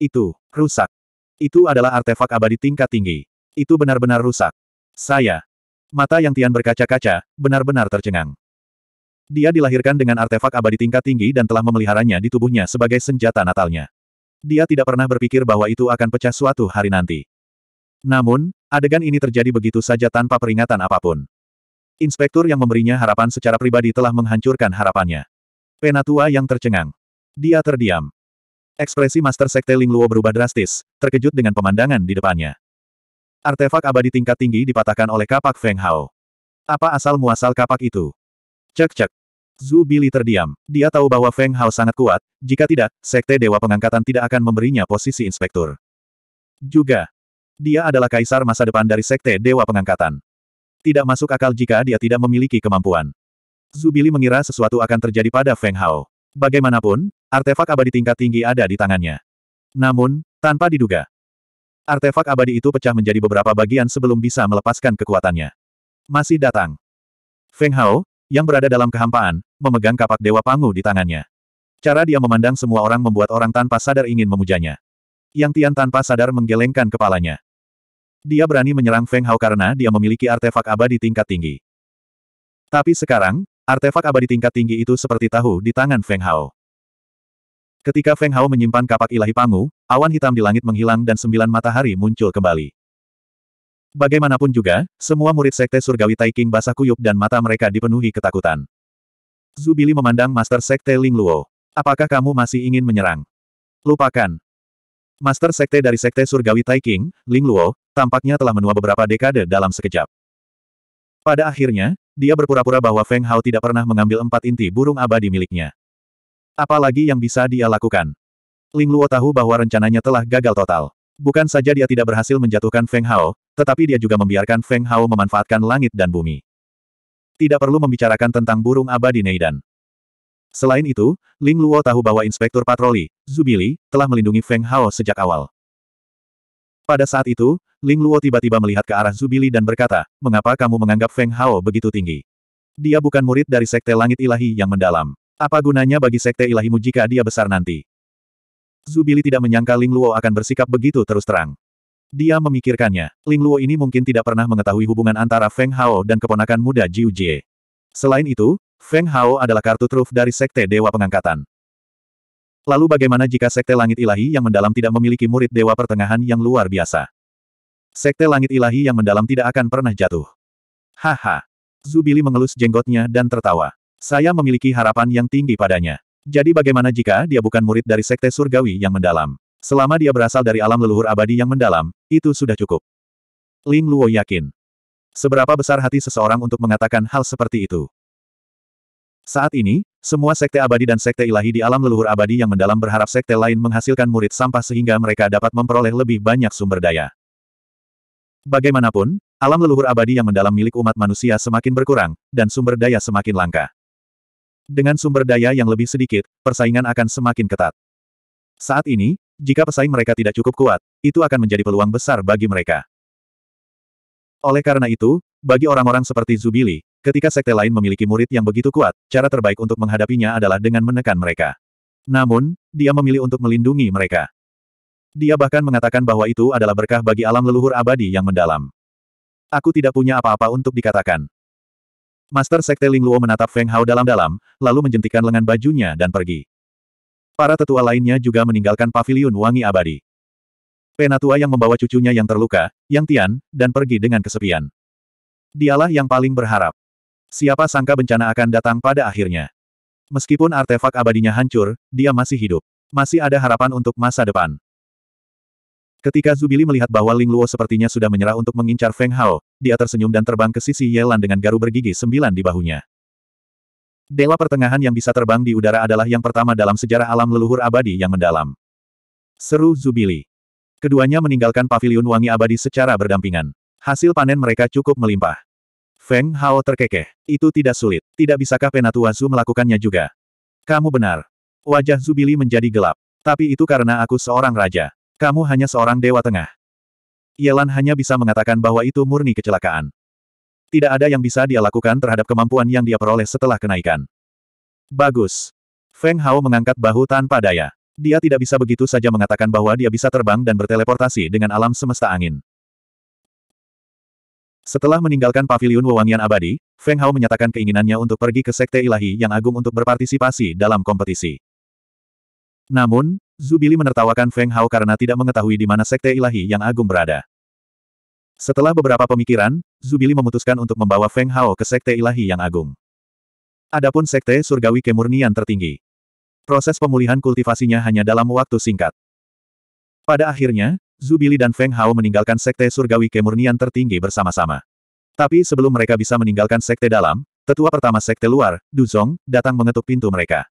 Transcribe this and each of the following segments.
Itu, rusak. Itu adalah artefak abadi tingkat tinggi. Itu benar-benar rusak. Saya. Mata yang Tian berkaca-kaca, benar-benar tercengang. Dia dilahirkan dengan artefak abadi tingkat tinggi dan telah memeliharanya di tubuhnya sebagai senjata natalnya. Dia tidak pernah berpikir bahwa itu akan pecah suatu hari nanti. Namun, adegan ini terjadi begitu saja tanpa peringatan apapun. Inspektur yang memberinya harapan secara pribadi telah menghancurkan harapannya. Penatua yang tercengang. Dia terdiam. Ekspresi Master Sekte Ling Luo berubah drastis, terkejut dengan pemandangan di depannya. Artefak abadi tingkat tinggi dipatahkan oleh kapak Feng Hao. Apa asal muasal kapak itu? Cek-cek. Zhu Bili terdiam. Dia tahu bahwa Feng Hao sangat kuat, jika tidak, Sekte Dewa Pengangkatan tidak akan memberinya posisi inspektur. Juga. Dia adalah kaisar masa depan dari Sekte Dewa Pengangkatan. Tidak masuk akal jika dia tidak memiliki kemampuan. Zubili mengira sesuatu akan terjadi pada Feng Hao. Bagaimanapun, artefak abadi tingkat tinggi ada di tangannya. Namun, tanpa diduga, artefak abadi itu pecah menjadi beberapa bagian sebelum bisa melepaskan kekuatannya. Masih datang. Feng Hao, yang berada dalam kehampaan, memegang kapak Dewa Pangu di tangannya. Cara dia memandang semua orang membuat orang tanpa sadar ingin memujanya. Yang Tian tanpa sadar menggelengkan kepalanya. Dia berani menyerang Feng Hao karena dia memiliki artefak abadi tingkat tinggi. Tapi sekarang, artefak abadi tingkat tinggi itu seperti tahu di tangan Feng Hao. Ketika Feng Hao menyimpan kapak ilahi Pangu, awan hitam di langit menghilang dan sembilan matahari muncul kembali. Bagaimanapun juga, semua murid Sekte Surgawi Taiking basah kuyup dan mata mereka dipenuhi ketakutan. Zubili memandang Master Sekte Ling Luo. Apakah kamu masih ingin menyerang? Lupakan. Master Sekte dari Sekte Surgawi Taiking, Ling Luo, tampaknya telah menua beberapa dekade dalam sekejap. Pada akhirnya, dia berpura-pura bahwa Feng Hao tidak pernah mengambil empat inti burung abadi miliknya. Apalagi yang bisa dia lakukan? Ling Luo tahu bahwa rencananya telah gagal total. Bukan saja dia tidak berhasil menjatuhkan Feng Hao, tetapi dia juga membiarkan Feng Hao memanfaatkan langit dan bumi. Tidak perlu membicarakan tentang burung abadi Neidan. Selain itu, Ling Luo tahu bahwa Inspektur Patroli, Zubili, telah melindungi Feng Hao sejak awal. Pada saat itu, Ling Luo tiba-tiba melihat ke arah Zubili dan berkata, mengapa kamu menganggap Feng Hao begitu tinggi? Dia bukan murid dari Sekte Langit Ilahi yang mendalam. Apa gunanya bagi sekte ilahimu jika dia besar nanti? Zubili tidak menyangka Ling Luo akan bersikap begitu terus terang. Dia memikirkannya. Ling Luo ini mungkin tidak pernah mengetahui hubungan antara Feng Hao dan keponakan muda Jiu Jie. Selain itu, Feng Hao adalah kartu truf dari sekte Dewa Pengangkatan. Lalu bagaimana jika Sekte Langit Ilahi yang mendalam tidak memiliki murid Dewa Pertengahan yang luar biasa? Sekte Langit Ilahi yang mendalam tidak akan pernah jatuh. Haha. Zubili mengelus jenggotnya dan tertawa. Saya memiliki harapan yang tinggi padanya. Jadi bagaimana jika dia bukan murid dari sekte surgawi yang mendalam? Selama dia berasal dari alam leluhur abadi yang mendalam, itu sudah cukup. Ling Luo yakin. Seberapa besar hati seseorang untuk mengatakan hal seperti itu? Saat ini, semua sekte abadi dan sekte ilahi di alam leluhur abadi yang mendalam berharap sekte lain menghasilkan murid sampah sehingga mereka dapat memperoleh lebih banyak sumber daya. Bagaimanapun, alam leluhur abadi yang mendalam milik umat manusia semakin berkurang, dan sumber daya semakin langka. Dengan sumber daya yang lebih sedikit, persaingan akan semakin ketat. Saat ini, jika pesaing mereka tidak cukup kuat, itu akan menjadi peluang besar bagi mereka. Oleh karena itu, bagi orang-orang seperti Zubili, ketika sekte lain memiliki murid yang begitu kuat, cara terbaik untuk menghadapinya adalah dengan menekan mereka. Namun, dia memilih untuk melindungi mereka. Dia bahkan mengatakan bahwa itu adalah berkah bagi alam leluhur abadi yang mendalam. Aku tidak punya apa-apa untuk dikatakan. Master Sekte Lingluo menatap Feng Hao dalam-dalam, lalu menjentikan lengan bajunya dan pergi. Para tetua lainnya juga meninggalkan paviliun wangi abadi. Penatua yang membawa cucunya yang terluka, Yang Tian, dan pergi dengan kesepian. Dialah yang paling berharap. Siapa sangka bencana akan datang pada akhirnya. Meskipun artefak abadinya hancur, dia masih hidup. Masih ada harapan untuk masa depan. Ketika Zubili melihat bahwa Ling Luo sepertinya sudah menyerah untuk mengincar Feng Hao, dia tersenyum dan terbang ke sisi Yelan dengan garu bergigi sembilan di bahunya. Dewa pertengahan yang bisa terbang di udara adalah yang pertama dalam sejarah alam leluhur abadi yang mendalam. Seru Zubili. Keduanya meninggalkan paviliun wangi abadi secara berdampingan. Hasil panen mereka cukup melimpah. Feng Hao terkekeh. Itu tidak sulit. Tidak bisakah Zu melakukannya juga? Kamu benar. Wajah Zubili menjadi gelap. Tapi itu karena aku seorang raja. Kamu hanya seorang dewa tengah. Yelan hanya bisa mengatakan bahwa itu murni kecelakaan. Tidak ada yang bisa dia lakukan terhadap kemampuan yang dia peroleh setelah kenaikan. Bagus. Feng Hao mengangkat bahu tanpa daya. Dia tidak bisa begitu saja mengatakan bahwa dia bisa terbang dan berteleportasi dengan alam semesta angin. Setelah meninggalkan paviliun wewangian abadi, Feng Hao menyatakan keinginannya untuk pergi ke Sekte Ilahi yang agung untuk berpartisipasi dalam kompetisi. Namun, Zubili menertawakan Feng Hao karena tidak mengetahui di mana sekte ilahi yang agung berada. Setelah beberapa pemikiran, Zubili memutuskan untuk membawa Feng Hao ke sekte ilahi yang agung. Adapun sekte surgawi kemurnian tertinggi. Proses pemulihan kultivasinya hanya dalam waktu singkat. Pada akhirnya, Zubili dan Feng Hao meninggalkan sekte surgawi kemurnian tertinggi bersama-sama. Tapi sebelum mereka bisa meninggalkan sekte dalam, tetua pertama sekte luar, Duzong, datang mengetuk pintu mereka.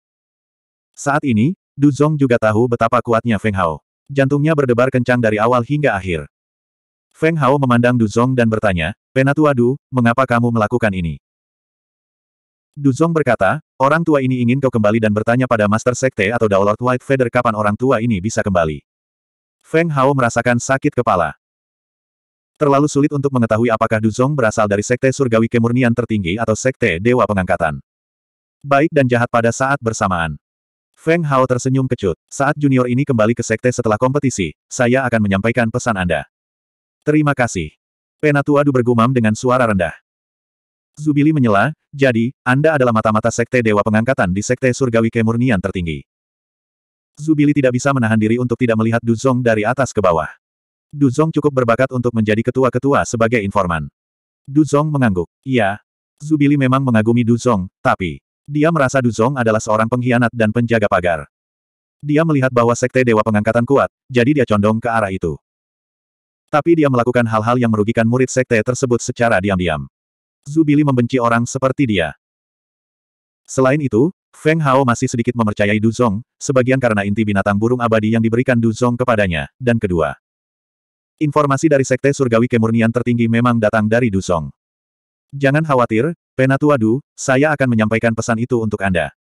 Saat ini, Du Zong juga tahu betapa kuatnya Feng Hao. Jantungnya berdebar kencang dari awal hingga akhir. Feng Hao memandang Du Zong dan bertanya, Penatua Du, mengapa kamu melakukan ini? Du Zong berkata, orang tua ini ingin kau kembali dan bertanya pada Master Sekte atau Lord White Feather kapan orang tua ini bisa kembali. Feng Hao merasakan sakit kepala. Terlalu sulit untuk mengetahui apakah Du Zong berasal dari Sekte Surgawi Kemurnian Tertinggi atau Sekte Dewa Pengangkatan. Baik dan jahat pada saat bersamaan. Feng Hao tersenyum kecut. Saat junior ini kembali ke sekte setelah kompetisi, saya akan menyampaikan pesan Anda. Terima kasih. Penatua Du bergumam dengan suara rendah. Zubili menyela, jadi, Anda adalah mata-mata sekte dewa pengangkatan di sekte surgawi kemurnian tertinggi. Zubili tidak bisa menahan diri untuk tidak melihat Du Duzong dari atas ke bawah. Du Duzong cukup berbakat untuk menjadi ketua-ketua sebagai informan. Du Duzong mengangguk. Iya. Zubili memang mengagumi Du Duzong, tapi... Dia merasa Duzong adalah seorang pengkhianat dan penjaga pagar. Dia melihat bahwa sekte Dewa Pengangkatan kuat, jadi dia condong ke arah itu. Tapi dia melakukan hal-hal yang merugikan murid sekte tersebut secara diam-diam. Zubili membenci orang seperti dia. Selain itu, Feng Hao masih sedikit mempercayai Duzong, sebagian karena inti binatang burung abadi yang diberikan Duzong kepadanya, dan kedua, Informasi dari Sekte Surgawi Kemurnian tertinggi memang datang dari Duzong. Jangan khawatir, Penatua Du. saya akan menyampaikan pesan itu untuk Anda.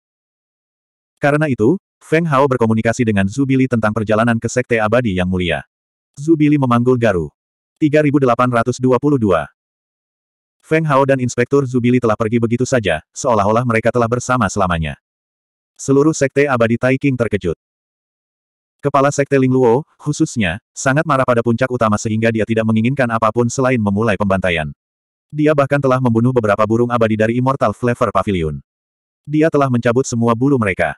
Karena itu, Feng Hao berkomunikasi dengan Zubili tentang perjalanan ke Sekte Abadi yang mulia. Zubili memanggul Garu. 3822 Feng Hao dan Inspektur Zubili telah pergi begitu saja, seolah-olah mereka telah bersama selamanya. Seluruh Sekte Abadi Taiking terkejut. Kepala Sekte Ling Luo, khususnya, sangat marah pada puncak utama sehingga dia tidak menginginkan apapun selain memulai pembantaian. Dia bahkan telah membunuh beberapa burung abadi dari Immortal Flavor Pavilion. Dia telah mencabut semua bulu mereka.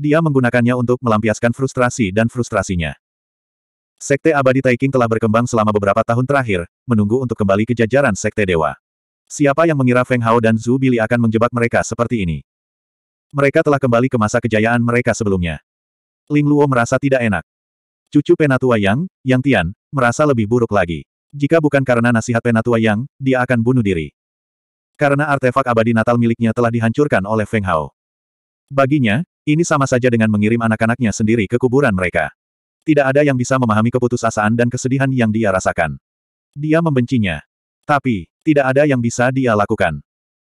Dia menggunakannya untuk melampiaskan frustrasi dan frustrasinya. Sekte abadi Taiking telah berkembang selama beberapa tahun terakhir, menunggu untuk kembali ke jajaran Sekte Dewa. Siapa yang mengira Feng Hao dan Zhu Bili akan menjebak mereka seperti ini? Mereka telah kembali ke masa kejayaan mereka sebelumnya. Ling Luo merasa tidak enak. Cucu penatua Yang, Yang Tian, merasa lebih buruk lagi. Jika bukan karena nasihat Penatua Yang, dia akan bunuh diri. Karena artefak abadi Natal miliknya telah dihancurkan oleh Feng Hao. Baginya, ini sama saja dengan mengirim anak-anaknya sendiri ke kuburan mereka. Tidak ada yang bisa memahami keputusasaan dan kesedihan yang dia rasakan. Dia membencinya. Tapi, tidak ada yang bisa dia lakukan.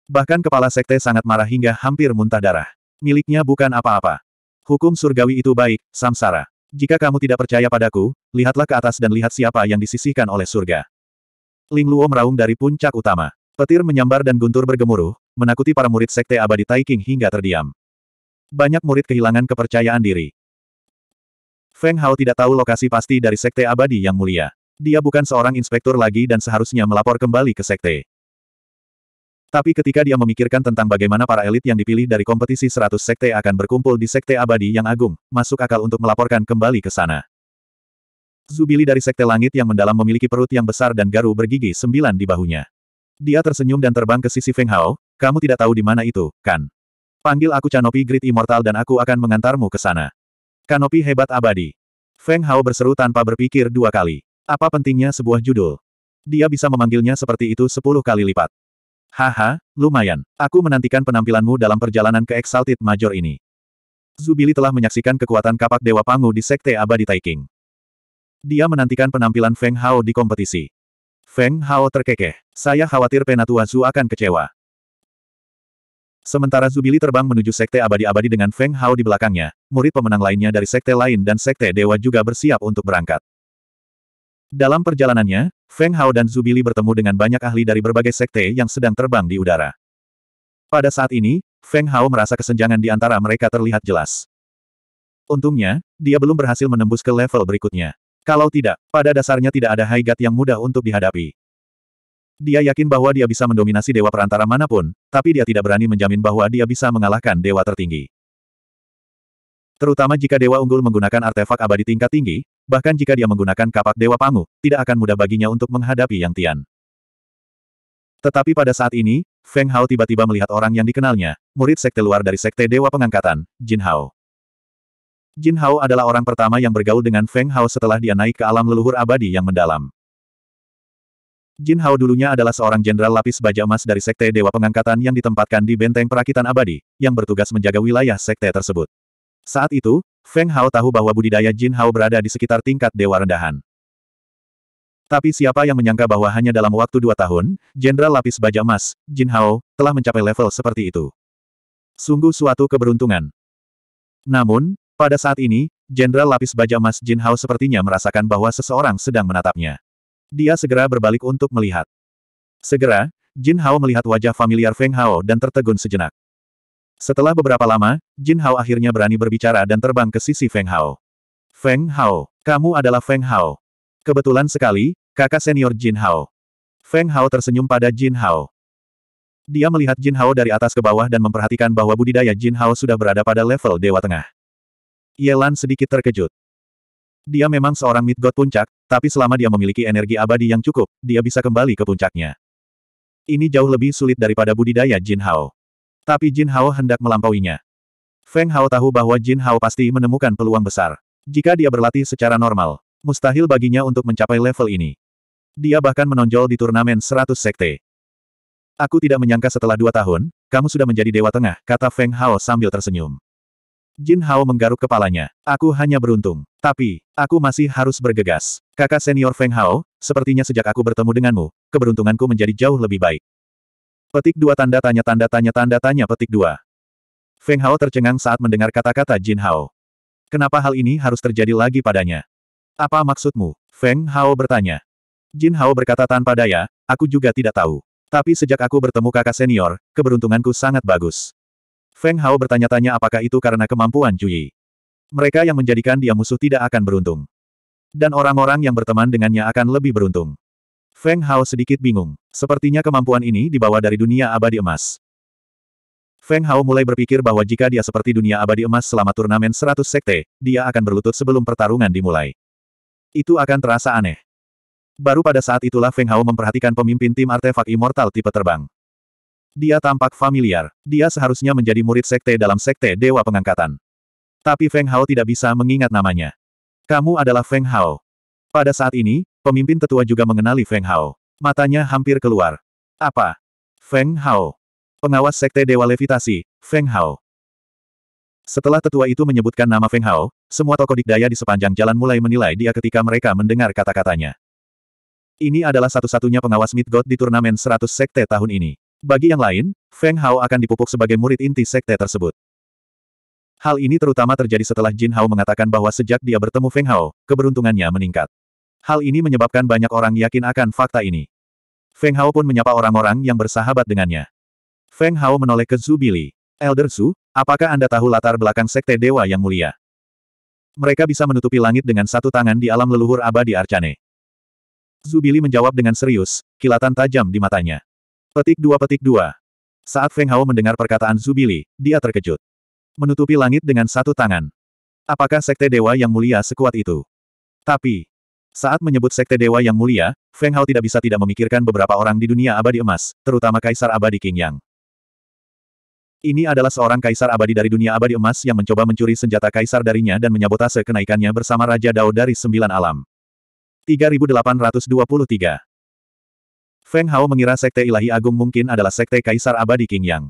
Bahkan kepala sekte sangat marah hingga hampir muntah darah. Miliknya bukan apa-apa. Hukum surgawi itu baik, samsara. Jika kamu tidak percaya padaku, lihatlah ke atas dan lihat siapa yang disisihkan oleh surga. Ling Luo meraung dari puncak utama. Petir menyambar dan guntur bergemuruh, menakuti para murid sekte abadi Taiking hingga terdiam. Banyak murid kehilangan kepercayaan diri. Feng Hao tidak tahu lokasi pasti dari sekte abadi yang mulia. Dia bukan seorang inspektur lagi dan seharusnya melapor kembali ke sekte. Tapi ketika dia memikirkan tentang bagaimana para elit yang dipilih dari kompetisi 100 sekte akan berkumpul di sekte abadi yang agung, masuk akal untuk melaporkan kembali ke sana. Zubili dari sekte langit yang mendalam memiliki perut yang besar dan garu bergigi sembilan di bahunya. Dia tersenyum dan terbang ke sisi Feng Hao, kamu tidak tahu di mana itu, kan? Panggil aku Canopy Great Immortal dan aku akan mengantarmu ke sana. Kanopi hebat abadi. Feng Hao berseru tanpa berpikir dua kali. Apa pentingnya sebuah judul? Dia bisa memanggilnya seperti itu sepuluh kali lipat. Haha, lumayan. Aku menantikan penampilanmu dalam perjalanan ke Exalted Major ini. Zubili telah menyaksikan kekuatan kapak Dewa Pangu di Sekte Abadi Taiking. Dia menantikan penampilan Feng Hao di kompetisi. Feng Hao terkekeh. Saya khawatir Penatua Zhu akan kecewa. Sementara Zubili terbang menuju Sekte Abadi-Abadi dengan Feng Hao di belakangnya, murid pemenang lainnya dari Sekte lain dan Sekte Dewa juga bersiap untuk berangkat. Dalam perjalanannya, Feng Hao dan Zubili bertemu dengan banyak ahli dari berbagai sekte yang sedang terbang di udara. Pada saat ini, Feng Hao merasa kesenjangan di antara mereka terlihat jelas. Untungnya, dia belum berhasil menembus ke level berikutnya. Kalau tidak, pada dasarnya tidak ada Haigat yang mudah untuk dihadapi. Dia yakin bahwa dia bisa mendominasi dewa perantara manapun, tapi dia tidak berani menjamin bahwa dia bisa mengalahkan dewa tertinggi. Terutama jika dewa unggul menggunakan artefak abadi tingkat tinggi, Bahkan jika dia menggunakan kapak Dewa Pangu, tidak akan mudah baginya untuk menghadapi Yang Tian. Tetapi pada saat ini, Feng Hao tiba-tiba melihat orang yang dikenalnya, murid sekte luar dari sekte Dewa Pengangkatan, Jin Hao. Jin Hao adalah orang pertama yang bergaul dengan Feng Hao setelah dia naik ke alam leluhur abadi yang mendalam. Jin Hao dulunya adalah seorang jenderal lapis baja emas dari Sekte Dewa Pengangkatan yang ditempatkan di Benteng Perakitan Abadi, yang bertugas menjaga wilayah Sekte tersebut. Saat itu, Feng Hao tahu bahwa budidaya Jin Hao berada di sekitar tingkat dewa rendahan. Tapi siapa yang menyangka bahwa hanya dalam waktu dua tahun, Jenderal Lapis Baja Emas, Jin Hao, telah mencapai level seperti itu. Sungguh suatu keberuntungan. Namun, pada saat ini, Jenderal Lapis Baja Emas Jin Hao sepertinya merasakan bahwa seseorang sedang menatapnya. Dia segera berbalik untuk melihat. Segera, Jin Hao melihat wajah familiar Feng Hao dan tertegun sejenak. Setelah beberapa lama, Jin Hao akhirnya berani berbicara dan terbang ke sisi Feng Hao. Feng Hao, kamu adalah Feng Hao. Kebetulan sekali, kakak senior Jin Hao. Feng Hao tersenyum pada Jin Hao. Dia melihat Jin Hao dari atas ke bawah dan memperhatikan bahwa budidaya Jin Hao sudah berada pada level Dewa Tengah. Yelan sedikit terkejut. Dia memang seorang mid god puncak, tapi selama dia memiliki energi abadi yang cukup, dia bisa kembali ke puncaknya. Ini jauh lebih sulit daripada budidaya Jin Hao. Tapi Jin Hao hendak melampauinya. Feng Hao tahu bahwa Jin Hao pasti menemukan peluang besar. Jika dia berlatih secara normal, mustahil baginya untuk mencapai level ini. Dia bahkan menonjol di turnamen 100 sekte. Aku tidak menyangka setelah dua tahun, kamu sudah menjadi Dewa Tengah, kata Feng Hao sambil tersenyum. Jin Hao menggaruk kepalanya. Aku hanya beruntung. Tapi, aku masih harus bergegas. Kakak senior Feng Hao, sepertinya sejak aku bertemu denganmu, keberuntunganku menjadi jauh lebih baik. Petik dua tanda tanya tanda tanya tanda tanya petik dua. Feng Hao tercengang saat mendengar kata-kata Jin Hao. Kenapa hal ini harus terjadi lagi padanya? Apa maksudmu? Feng Hao bertanya. Jin Hao berkata tanpa daya, aku juga tidak tahu. Tapi sejak aku bertemu kakak senior, keberuntunganku sangat bagus. Feng Hao bertanya-tanya apakah itu karena kemampuan Jui. Mereka yang menjadikan dia musuh tidak akan beruntung. Dan orang-orang yang berteman dengannya akan lebih beruntung. Feng Hao sedikit bingung. Sepertinya kemampuan ini dibawa dari dunia abadi emas. Feng Hao mulai berpikir bahwa jika dia seperti dunia abadi emas selama turnamen 100 sekte, dia akan berlutut sebelum pertarungan dimulai. Itu akan terasa aneh. Baru pada saat itulah Feng Hao memperhatikan pemimpin tim artefak immortal tipe terbang. Dia tampak familiar. Dia seharusnya menjadi murid sekte dalam sekte Dewa Pengangkatan. Tapi Feng Hao tidak bisa mengingat namanya. Kamu adalah Feng Hao. Pada saat ini, Pemimpin tetua juga mengenali Feng Hao. Matanya hampir keluar. Apa? Feng Hao. Pengawas Sekte Dewa Levitasi, Feng Hao. Setelah tetua itu menyebutkan nama Feng Hao, semua tokoh dikdaya di sepanjang jalan mulai menilai dia ketika mereka mendengar kata-katanya. Ini adalah satu-satunya pengawas Mid God di turnamen 100 sekte tahun ini. Bagi yang lain, Feng Hao akan dipupuk sebagai murid inti sekte tersebut. Hal ini terutama terjadi setelah Jin Hao mengatakan bahwa sejak dia bertemu Feng Hao, keberuntungannya meningkat. Hal ini menyebabkan banyak orang yakin akan fakta ini. Feng Hao pun menyapa orang-orang yang bersahabat dengannya. Feng Hao menoleh ke Zhu Bili. Elder Zhu, apakah Anda tahu latar belakang Sekte Dewa yang mulia? Mereka bisa menutupi langit dengan satu tangan di alam leluhur abadi Arcane. Zhu Bili menjawab dengan serius, kilatan tajam di matanya. Petik dua petik dua. Saat Feng Hao mendengar perkataan Zhu Bili, dia terkejut. Menutupi langit dengan satu tangan. Apakah Sekte Dewa yang mulia sekuat itu? Tapi, saat menyebut Sekte Dewa Yang Mulia, Feng Hao tidak bisa tidak memikirkan beberapa orang di dunia abadi emas, terutama Kaisar Abadi King Yang. Ini adalah seorang Kaisar Abadi dari dunia abadi emas yang mencoba mencuri senjata Kaisar darinya dan menyabotase kenaikannya bersama Raja Dao dari Sembilan Alam. 3823 Feng Hao mengira Sekte Ilahi Agung mungkin adalah Sekte Kaisar Abadi King Yang.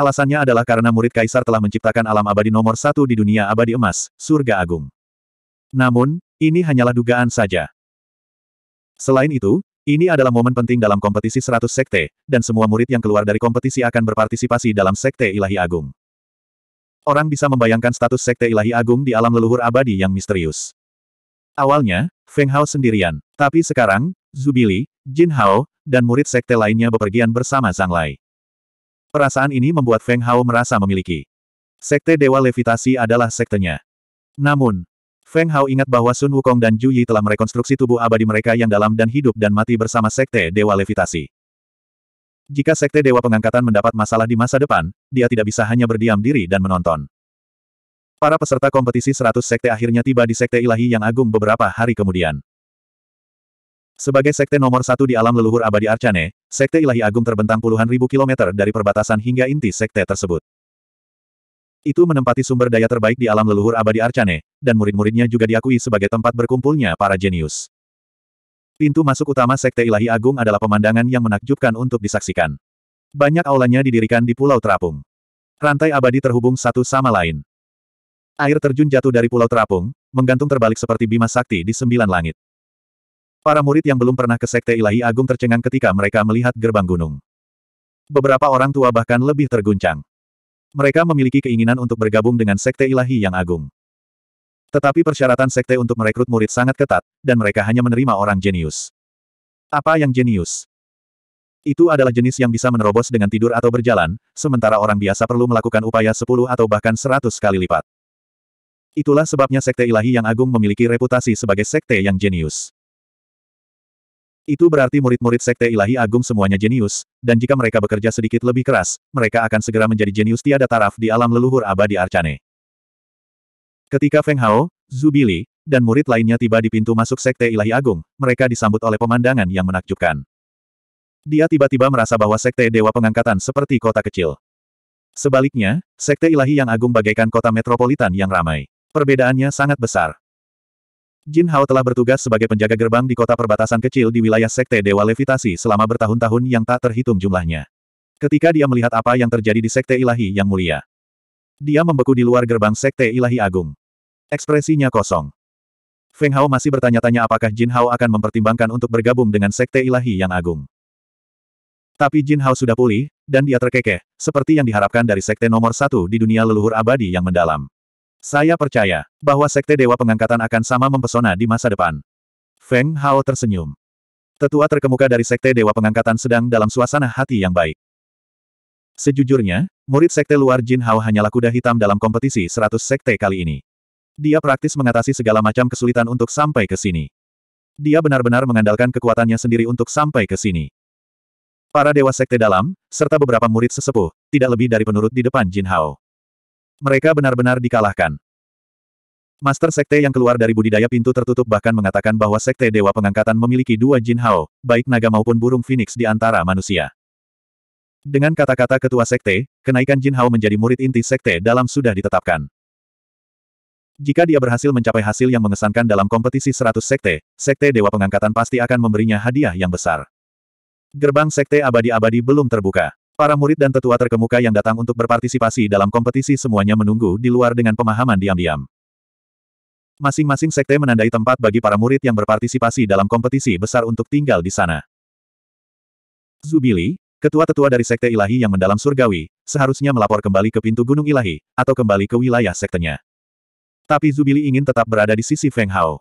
Alasannya adalah karena murid Kaisar telah menciptakan alam abadi nomor satu di dunia abadi emas, surga agung. Namun, ini hanyalah dugaan saja. Selain itu, ini adalah momen penting dalam kompetisi 100 sekte, dan semua murid yang keluar dari kompetisi akan berpartisipasi dalam sekte ilahi agung. Orang bisa membayangkan status sekte ilahi agung di alam leluhur abadi yang misterius. Awalnya, Feng Hao sendirian, tapi sekarang, Zubili, Jin Hao, dan murid sekte lainnya bepergian bersama Zhang Lai. Perasaan ini membuat Feng Hao merasa memiliki. Sekte Dewa Levitasi adalah sektenya. Namun, Feng Hao ingat bahwa Sun Wukong dan Ju Yi telah merekonstruksi tubuh abadi mereka yang dalam dan hidup dan mati bersama Sekte Dewa Levitasi. Jika Sekte Dewa Pengangkatan mendapat masalah di masa depan, dia tidak bisa hanya berdiam diri dan menonton. Para peserta kompetisi 100 sekte akhirnya tiba di Sekte Ilahi yang agung beberapa hari kemudian. Sebagai sekte nomor satu di alam leluhur abadi Arcane, Sekte Ilahi Agung terbentang puluhan ribu kilometer dari perbatasan hingga inti sekte tersebut. Itu menempati sumber daya terbaik di alam leluhur abadi Arcane, dan murid-muridnya juga diakui sebagai tempat berkumpulnya para jenius. Pintu masuk utama Sekte Ilahi Agung adalah pemandangan yang menakjubkan untuk disaksikan. Banyak aulanya didirikan di Pulau Terapung. Rantai abadi terhubung satu sama lain. Air terjun jatuh dari Pulau Terapung, menggantung terbalik seperti bima sakti di sembilan langit. Para murid yang belum pernah ke Sekte Ilahi Agung tercengang ketika mereka melihat gerbang gunung. Beberapa orang tua bahkan lebih terguncang. Mereka memiliki keinginan untuk bergabung dengan Sekte Ilahi yang Agung. Tetapi persyaratan Sekte untuk merekrut murid sangat ketat, dan mereka hanya menerima orang jenius. Apa yang jenius? Itu adalah jenis yang bisa menerobos dengan tidur atau berjalan, sementara orang biasa perlu melakukan upaya 10 atau bahkan 100 kali lipat. Itulah sebabnya Sekte Ilahi yang Agung memiliki reputasi sebagai Sekte yang jenius. Itu berarti murid-murid Sekte Ilahi Agung semuanya jenius, dan jika mereka bekerja sedikit lebih keras, mereka akan segera menjadi jenius tiada taraf di alam leluhur abadi Arcane. Ketika Feng Hao, Zubili, dan murid lainnya tiba di pintu masuk Sekte Ilahi Agung, mereka disambut oleh pemandangan yang menakjubkan. Dia tiba-tiba merasa bahwa Sekte Dewa Pengangkatan seperti kota kecil. Sebaliknya, Sekte Ilahi yang Agung bagaikan kota metropolitan yang ramai. Perbedaannya sangat besar. Jin Hao telah bertugas sebagai penjaga gerbang di kota perbatasan kecil di wilayah Sekte Dewa Levitasi selama bertahun-tahun yang tak terhitung jumlahnya. Ketika dia melihat apa yang terjadi di Sekte Ilahi yang mulia, dia membeku di luar gerbang Sekte Ilahi Agung. Ekspresinya kosong. Feng Hao masih bertanya-tanya apakah Jin Hao akan mempertimbangkan untuk bergabung dengan Sekte Ilahi yang Agung. Tapi Jin Hao sudah pulih, dan dia terkekeh, seperti yang diharapkan dari sekte nomor satu di dunia leluhur abadi yang mendalam. Saya percaya bahwa Sekte Dewa Pengangkatan akan sama mempesona di masa depan. Feng Hao tersenyum. Tetua terkemuka dari Sekte Dewa Pengangkatan sedang dalam suasana hati yang baik. Sejujurnya, murid Sekte luar Jin Hao hanyalah kuda hitam dalam kompetisi 100 Sekte kali ini. Dia praktis mengatasi segala macam kesulitan untuk sampai ke sini. Dia benar-benar mengandalkan kekuatannya sendiri untuk sampai ke sini. Para dewa sekte dalam, serta beberapa murid sesepuh, tidak lebih dari penurut di depan Jin Hao. Mereka benar-benar dikalahkan. Master Sekte yang keluar dari budidaya pintu tertutup bahkan mengatakan bahwa Sekte Dewa Pengangkatan memiliki dua Jin Hao, baik naga maupun burung Phoenix di antara manusia. Dengan kata-kata ketua Sekte, kenaikan Jin Hao menjadi murid inti Sekte dalam sudah ditetapkan. Jika dia berhasil mencapai hasil yang mengesankan dalam kompetisi 100 Sekte, Sekte Dewa Pengangkatan pasti akan memberinya hadiah yang besar. Gerbang Sekte Abadi-Abadi belum terbuka. Para murid dan tetua terkemuka yang datang untuk berpartisipasi dalam kompetisi semuanya menunggu di luar dengan pemahaman diam-diam. Masing-masing sekte menandai tempat bagi para murid yang berpartisipasi dalam kompetisi besar untuk tinggal di sana. Zubili, ketua-tetua dari sekte ilahi yang mendalam surgawi, seharusnya melapor kembali ke pintu gunung ilahi, atau kembali ke wilayah sektenya. Tapi Zubili ingin tetap berada di sisi Feng Hao.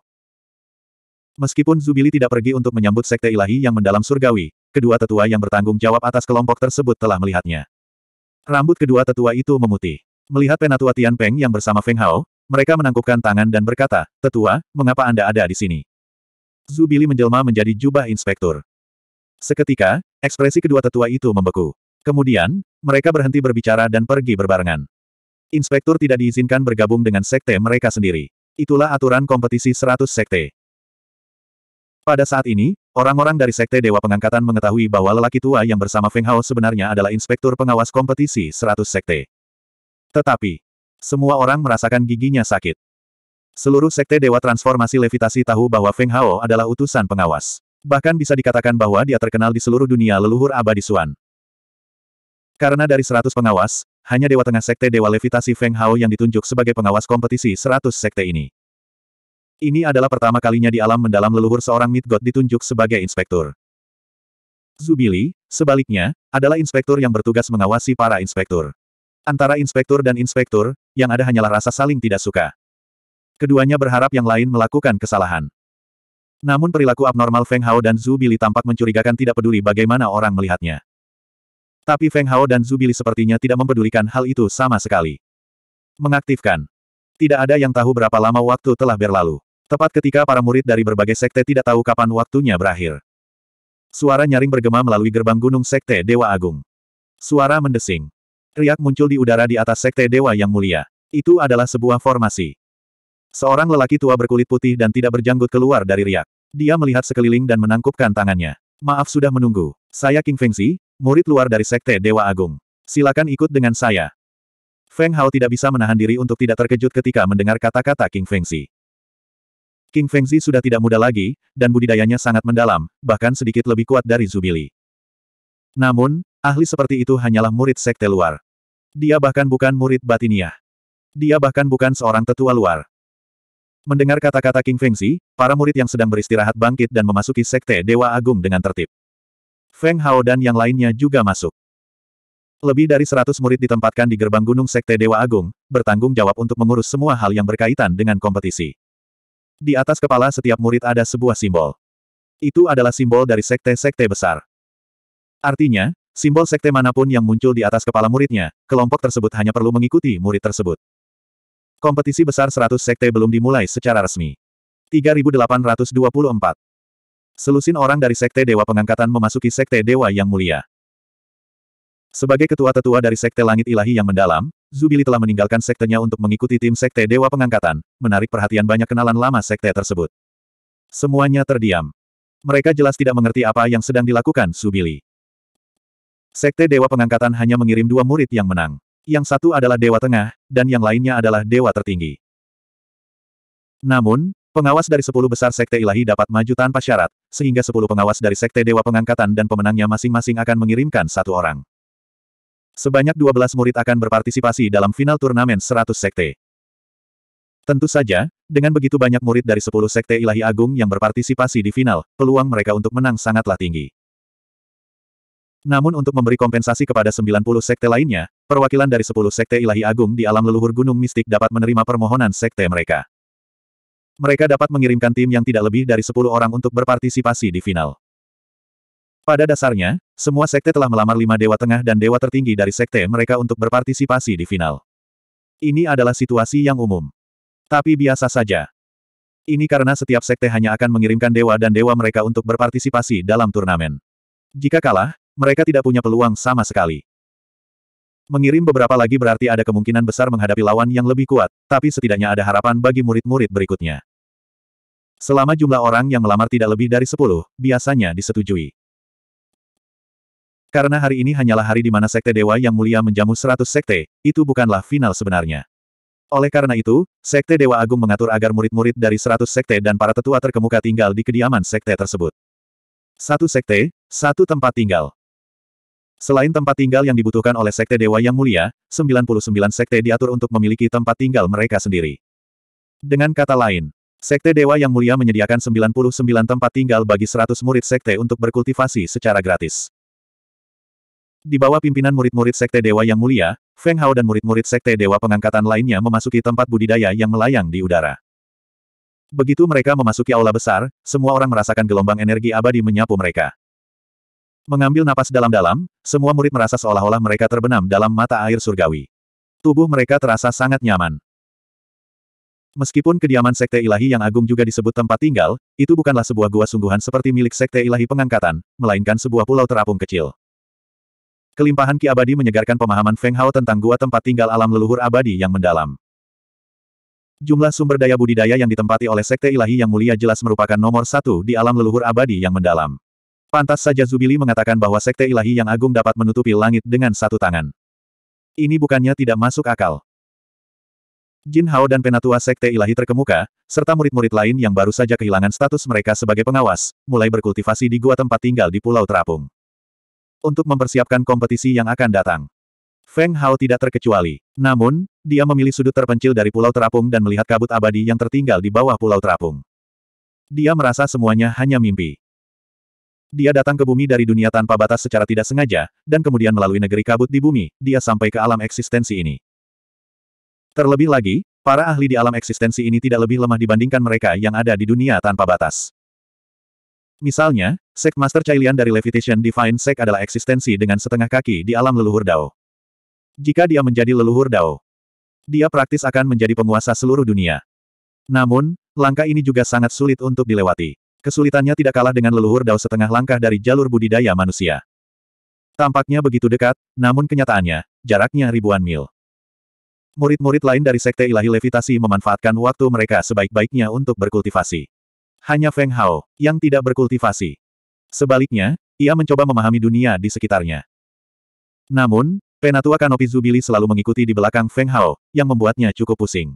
Meskipun Zubili tidak pergi untuk menyambut sekte ilahi yang mendalam surgawi, kedua tetua yang bertanggung jawab atas kelompok tersebut telah melihatnya. Rambut kedua tetua itu memutih. Melihat penatua Tian Peng yang bersama Feng Hao, mereka menangkupkan tangan dan berkata, Tetua, mengapa Anda ada di sini? Zubili menjelma menjadi jubah inspektur. Seketika, ekspresi kedua tetua itu membeku. Kemudian, mereka berhenti berbicara dan pergi berbarengan. Inspektur tidak diizinkan bergabung dengan sekte mereka sendiri. Itulah aturan kompetisi 100 sekte. Pada saat ini, orang-orang dari Sekte Dewa Pengangkatan mengetahui bahwa lelaki tua yang bersama Feng Hao sebenarnya adalah Inspektur Pengawas Kompetisi 100 Sekte. Tetapi, semua orang merasakan giginya sakit. Seluruh Sekte Dewa Transformasi Levitasi tahu bahwa Feng Hao adalah utusan pengawas. Bahkan bisa dikatakan bahwa dia terkenal di seluruh dunia leluhur abadi Suan. Karena dari 100 pengawas, hanya Dewa Tengah Sekte Dewa Levitasi Feng Hao yang ditunjuk sebagai pengawas kompetisi 100 sekte ini. Ini adalah pertama kalinya di alam mendalam leluhur seorang Midgod ditunjuk sebagai inspektur. Zubili, sebaliknya, adalah inspektur yang bertugas mengawasi para inspektur. Antara inspektur dan inspektur, yang ada hanyalah rasa saling tidak suka. Keduanya berharap yang lain melakukan kesalahan. Namun perilaku abnormal Feng Hao dan Zubili tampak mencurigakan tidak peduli bagaimana orang melihatnya. Tapi Feng Hao dan Zubili sepertinya tidak mempedulikan hal itu sama sekali. Mengaktifkan. Tidak ada yang tahu berapa lama waktu telah berlalu. Tepat ketika para murid dari berbagai sekte tidak tahu kapan waktunya berakhir. Suara nyaring bergema melalui gerbang gunung sekte Dewa Agung. Suara mendesing. Riak muncul di udara di atas sekte Dewa Yang Mulia. Itu adalah sebuah formasi. Seorang lelaki tua berkulit putih dan tidak berjanggut keluar dari riak. Dia melihat sekeliling dan menangkupkan tangannya. Maaf sudah menunggu. Saya King Feng Xi, murid luar dari Sekte Dewa Agung. Silakan ikut dengan saya. Feng Hao tidak bisa menahan diri untuk tidak terkejut ketika mendengar kata-kata King Feng Xi. King Fengzi sudah tidak muda lagi, dan budidayanya sangat mendalam, bahkan sedikit lebih kuat dari Zubili. Namun, ahli seperti itu hanyalah murid sekte luar. Dia bahkan bukan murid batiniah. Dia bahkan bukan seorang tetua luar. Mendengar kata-kata King Fengzi, para murid yang sedang beristirahat bangkit dan memasuki sekte Dewa Agung dengan tertib. Feng Hao dan yang lainnya juga masuk. Lebih dari seratus murid ditempatkan di gerbang gunung sekte Dewa Agung, bertanggung jawab untuk mengurus semua hal yang berkaitan dengan kompetisi. Di atas kepala setiap murid ada sebuah simbol. Itu adalah simbol dari sekte-sekte besar. Artinya, simbol sekte manapun yang muncul di atas kepala muridnya, kelompok tersebut hanya perlu mengikuti murid tersebut. Kompetisi besar 100 sekte belum dimulai secara resmi. 3824. Selusin orang dari sekte dewa pengangkatan memasuki sekte dewa yang mulia. Sebagai ketua tetua dari Sekte Langit Ilahi yang mendalam, Zubili telah meninggalkan sektenya untuk mengikuti tim Sekte Dewa Pengangkatan, menarik perhatian banyak kenalan lama Sekte tersebut. Semuanya terdiam. Mereka jelas tidak mengerti apa yang sedang dilakukan Zubili. Sekte Dewa Pengangkatan hanya mengirim dua murid yang menang. Yang satu adalah Dewa Tengah, dan yang lainnya adalah Dewa Tertinggi. Namun, Pengawas dari sepuluh besar Sekte Ilahi dapat maju tanpa syarat, sehingga sepuluh pengawas dari Sekte Dewa Pengangkatan dan pemenangnya masing-masing akan mengirimkan satu orang. Sebanyak 12 murid akan berpartisipasi dalam final turnamen 100 sekte. Tentu saja, dengan begitu banyak murid dari 10 sekte ilahi agung yang berpartisipasi di final, peluang mereka untuk menang sangatlah tinggi. Namun untuk memberi kompensasi kepada 90 sekte lainnya, perwakilan dari 10 sekte ilahi agung di alam leluhur gunung mistik dapat menerima permohonan sekte mereka. Mereka dapat mengirimkan tim yang tidak lebih dari 10 orang untuk berpartisipasi di final. Pada dasarnya, semua sekte telah melamar lima dewa tengah dan dewa tertinggi dari sekte mereka untuk berpartisipasi di final. Ini adalah situasi yang umum. Tapi biasa saja. Ini karena setiap sekte hanya akan mengirimkan dewa dan dewa mereka untuk berpartisipasi dalam turnamen. Jika kalah, mereka tidak punya peluang sama sekali. Mengirim beberapa lagi berarti ada kemungkinan besar menghadapi lawan yang lebih kuat, tapi setidaknya ada harapan bagi murid-murid berikutnya. Selama jumlah orang yang melamar tidak lebih dari 10, biasanya disetujui. Karena hari ini hanyalah hari di mana Sekte Dewa yang mulia menjamu seratus sekte, itu bukanlah final sebenarnya. Oleh karena itu, Sekte Dewa Agung mengatur agar murid-murid dari seratus sekte dan para tetua terkemuka tinggal di kediaman sekte tersebut. Satu sekte, satu tempat tinggal. Selain tempat tinggal yang dibutuhkan oleh Sekte Dewa yang mulia, 99 sekte diatur untuk memiliki tempat tinggal mereka sendiri. Dengan kata lain, Sekte Dewa yang mulia menyediakan 99 tempat tinggal bagi 100 murid sekte untuk berkultivasi secara gratis. Di bawah pimpinan murid-murid Sekte Dewa Yang Mulia, Feng Hao dan murid-murid Sekte Dewa Pengangkatan lainnya memasuki tempat budidaya yang melayang di udara. Begitu mereka memasuki aula besar, semua orang merasakan gelombang energi abadi menyapu mereka. Mengambil napas dalam-dalam, semua murid merasa seolah-olah mereka terbenam dalam mata air surgawi. Tubuh mereka terasa sangat nyaman. Meskipun kediaman Sekte Ilahi yang agung juga disebut tempat tinggal, itu bukanlah sebuah gua sungguhan seperti milik Sekte Ilahi Pengangkatan, melainkan sebuah pulau terapung kecil. Kelimpahan Ki Abadi menyegarkan pemahaman Feng Hao tentang gua tempat tinggal alam leluhur abadi yang mendalam. Jumlah sumber daya budidaya yang ditempati oleh Sekte Ilahi yang mulia jelas merupakan nomor satu di alam leluhur abadi yang mendalam. Pantas saja Zubili mengatakan bahwa Sekte Ilahi yang agung dapat menutupi langit dengan satu tangan. Ini bukannya tidak masuk akal. Jin Hao dan penatua Sekte Ilahi terkemuka, serta murid-murid lain yang baru saja kehilangan status mereka sebagai pengawas, mulai berkultivasi di gua tempat tinggal di Pulau Terapung untuk mempersiapkan kompetisi yang akan datang. Feng Hao tidak terkecuali. Namun, dia memilih sudut terpencil dari Pulau Terapung dan melihat kabut abadi yang tertinggal di bawah Pulau Terapung. Dia merasa semuanya hanya mimpi. Dia datang ke bumi dari dunia tanpa batas secara tidak sengaja, dan kemudian melalui negeri kabut di bumi, dia sampai ke alam eksistensi ini. Terlebih lagi, para ahli di alam eksistensi ini tidak lebih lemah dibandingkan mereka yang ada di dunia tanpa batas. Misalnya, Sek Master Cailian dari Levitation Divine Sek adalah eksistensi dengan setengah kaki di alam leluhur Dao. Jika dia menjadi leluhur Dao, dia praktis akan menjadi penguasa seluruh dunia. Namun, langkah ini juga sangat sulit untuk dilewati. Kesulitannya tidak kalah dengan leluhur Dao setengah langkah dari jalur budidaya manusia. Tampaknya begitu dekat, namun kenyataannya, jaraknya ribuan mil. Murid-murid lain dari Sekte Ilahi Levitasi memanfaatkan waktu mereka sebaik-baiknya untuk berkultivasi. Hanya Feng Hao, yang tidak berkultivasi. Sebaliknya, ia mencoba memahami dunia di sekitarnya. Namun, penatua kanopi Zubili selalu mengikuti di belakang Feng Hao, yang membuatnya cukup pusing.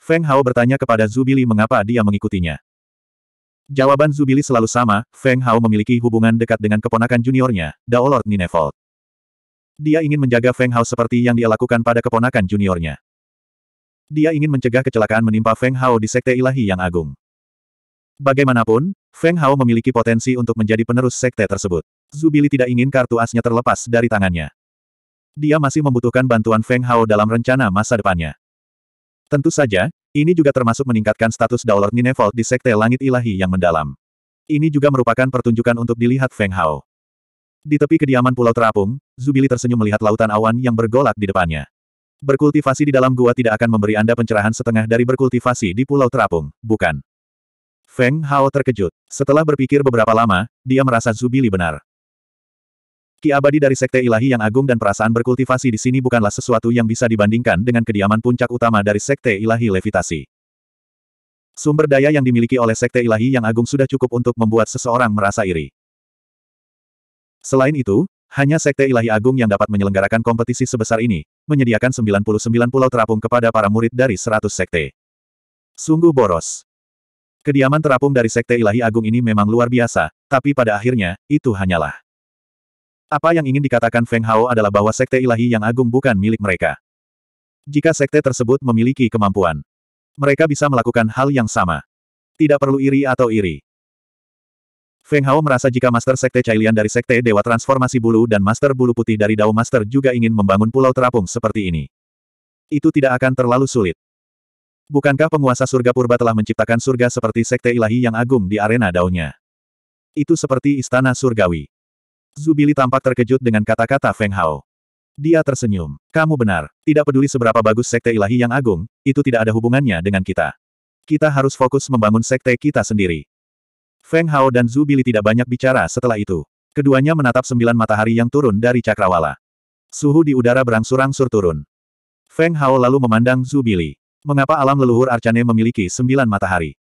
Feng Hao bertanya kepada Zubili mengapa dia mengikutinya. Jawaban Zubili selalu sama, Feng Hao memiliki hubungan dekat dengan keponakan juniornya, Daolord Ninevold. Dia ingin menjaga Feng Hao seperti yang dia lakukan pada keponakan juniornya. Dia ingin mencegah kecelakaan menimpa Feng Hao di Sekte Ilahi yang Agung. Bagaimanapun, Feng Hao memiliki potensi untuk menjadi penerus sekte tersebut. Zubili tidak ingin kartu asnya terlepas dari tangannya. Dia masih membutuhkan bantuan Feng Hao dalam rencana masa depannya. Tentu saja, ini juga termasuk meningkatkan status Daulat Ninevolt di Sekte Langit Ilahi yang mendalam. Ini juga merupakan pertunjukan untuk dilihat Feng Hao. Di tepi kediaman Pulau Terapung, Zubili tersenyum melihat lautan awan yang bergolak di depannya. Berkultivasi di dalam gua tidak akan memberi Anda pencerahan setengah dari berkultivasi di Pulau Terapung, bukan? Feng Hao terkejut. Setelah berpikir beberapa lama, dia merasa Zubili benar. Ki abadi dari Sekte Ilahi yang agung dan perasaan berkultivasi di sini bukanlah sesuatu yang bisa dibandingkan dengan kediaman puncak utama dari Sekte Ilahi Levitasi. Sumber daya yang dimiliki oleh Sekte Ilahi yang agung sudah cukup untuk membuat seseorang merasa iri. Selain itu, hanya Sekte Ilahi Agung yang dapat menyelenggarakan kompetisi sebesar ini, menyediakan 99 pulau terapung kepada para murid dari 100 sekte. Sungguh boros. Kediaman terapung dari Sekte Ilahi Agung ini memang luar biasa, tapi pada akhirnya, itu hanyalah. Apa yang ingin dikatakan Feng Hao adalah bahwa Sekte Ilahi yang agung bukan milik mereka. Jika Sekte tersebut memiliki kemampuan, mereka bisa melakukan hal yang sama. Tidak perlu iri atau iri. Feng Hao merasa jika Master Sekte Cailian dari Sekte Dewa Transformasi Bulu dan Master Bulu Putih dari Dao Master juga ingin membangun pulau terapung seperti ini. Itu tidak akan terlalu sulit. Bukankah penguasa surga purba telah menciptakan surga seperti sekte ilahi yang agung di arena daunnya? Itu seperti istana surgawi. Zubili tampak terkejut dengan kata-kata Feng Hao. Dia tersenyum. Kamu benar, tidak peduli seberapa bagus sekte ilahi yang agung, itu tidak ada hubungannya dengan kita. Kita harus fokus membangun sekte kita sendiri. Feng Hao dan Zubili tidak banyak bicara setelah itu. Keduanya menatap sembilan matahari yang turun dari cakrawala. Suhu di udara berangsur-angsur turun. Feng Hao lalu memandang Zubili. Mengapa alam leluhur Arcane memiliki sembilan matahari?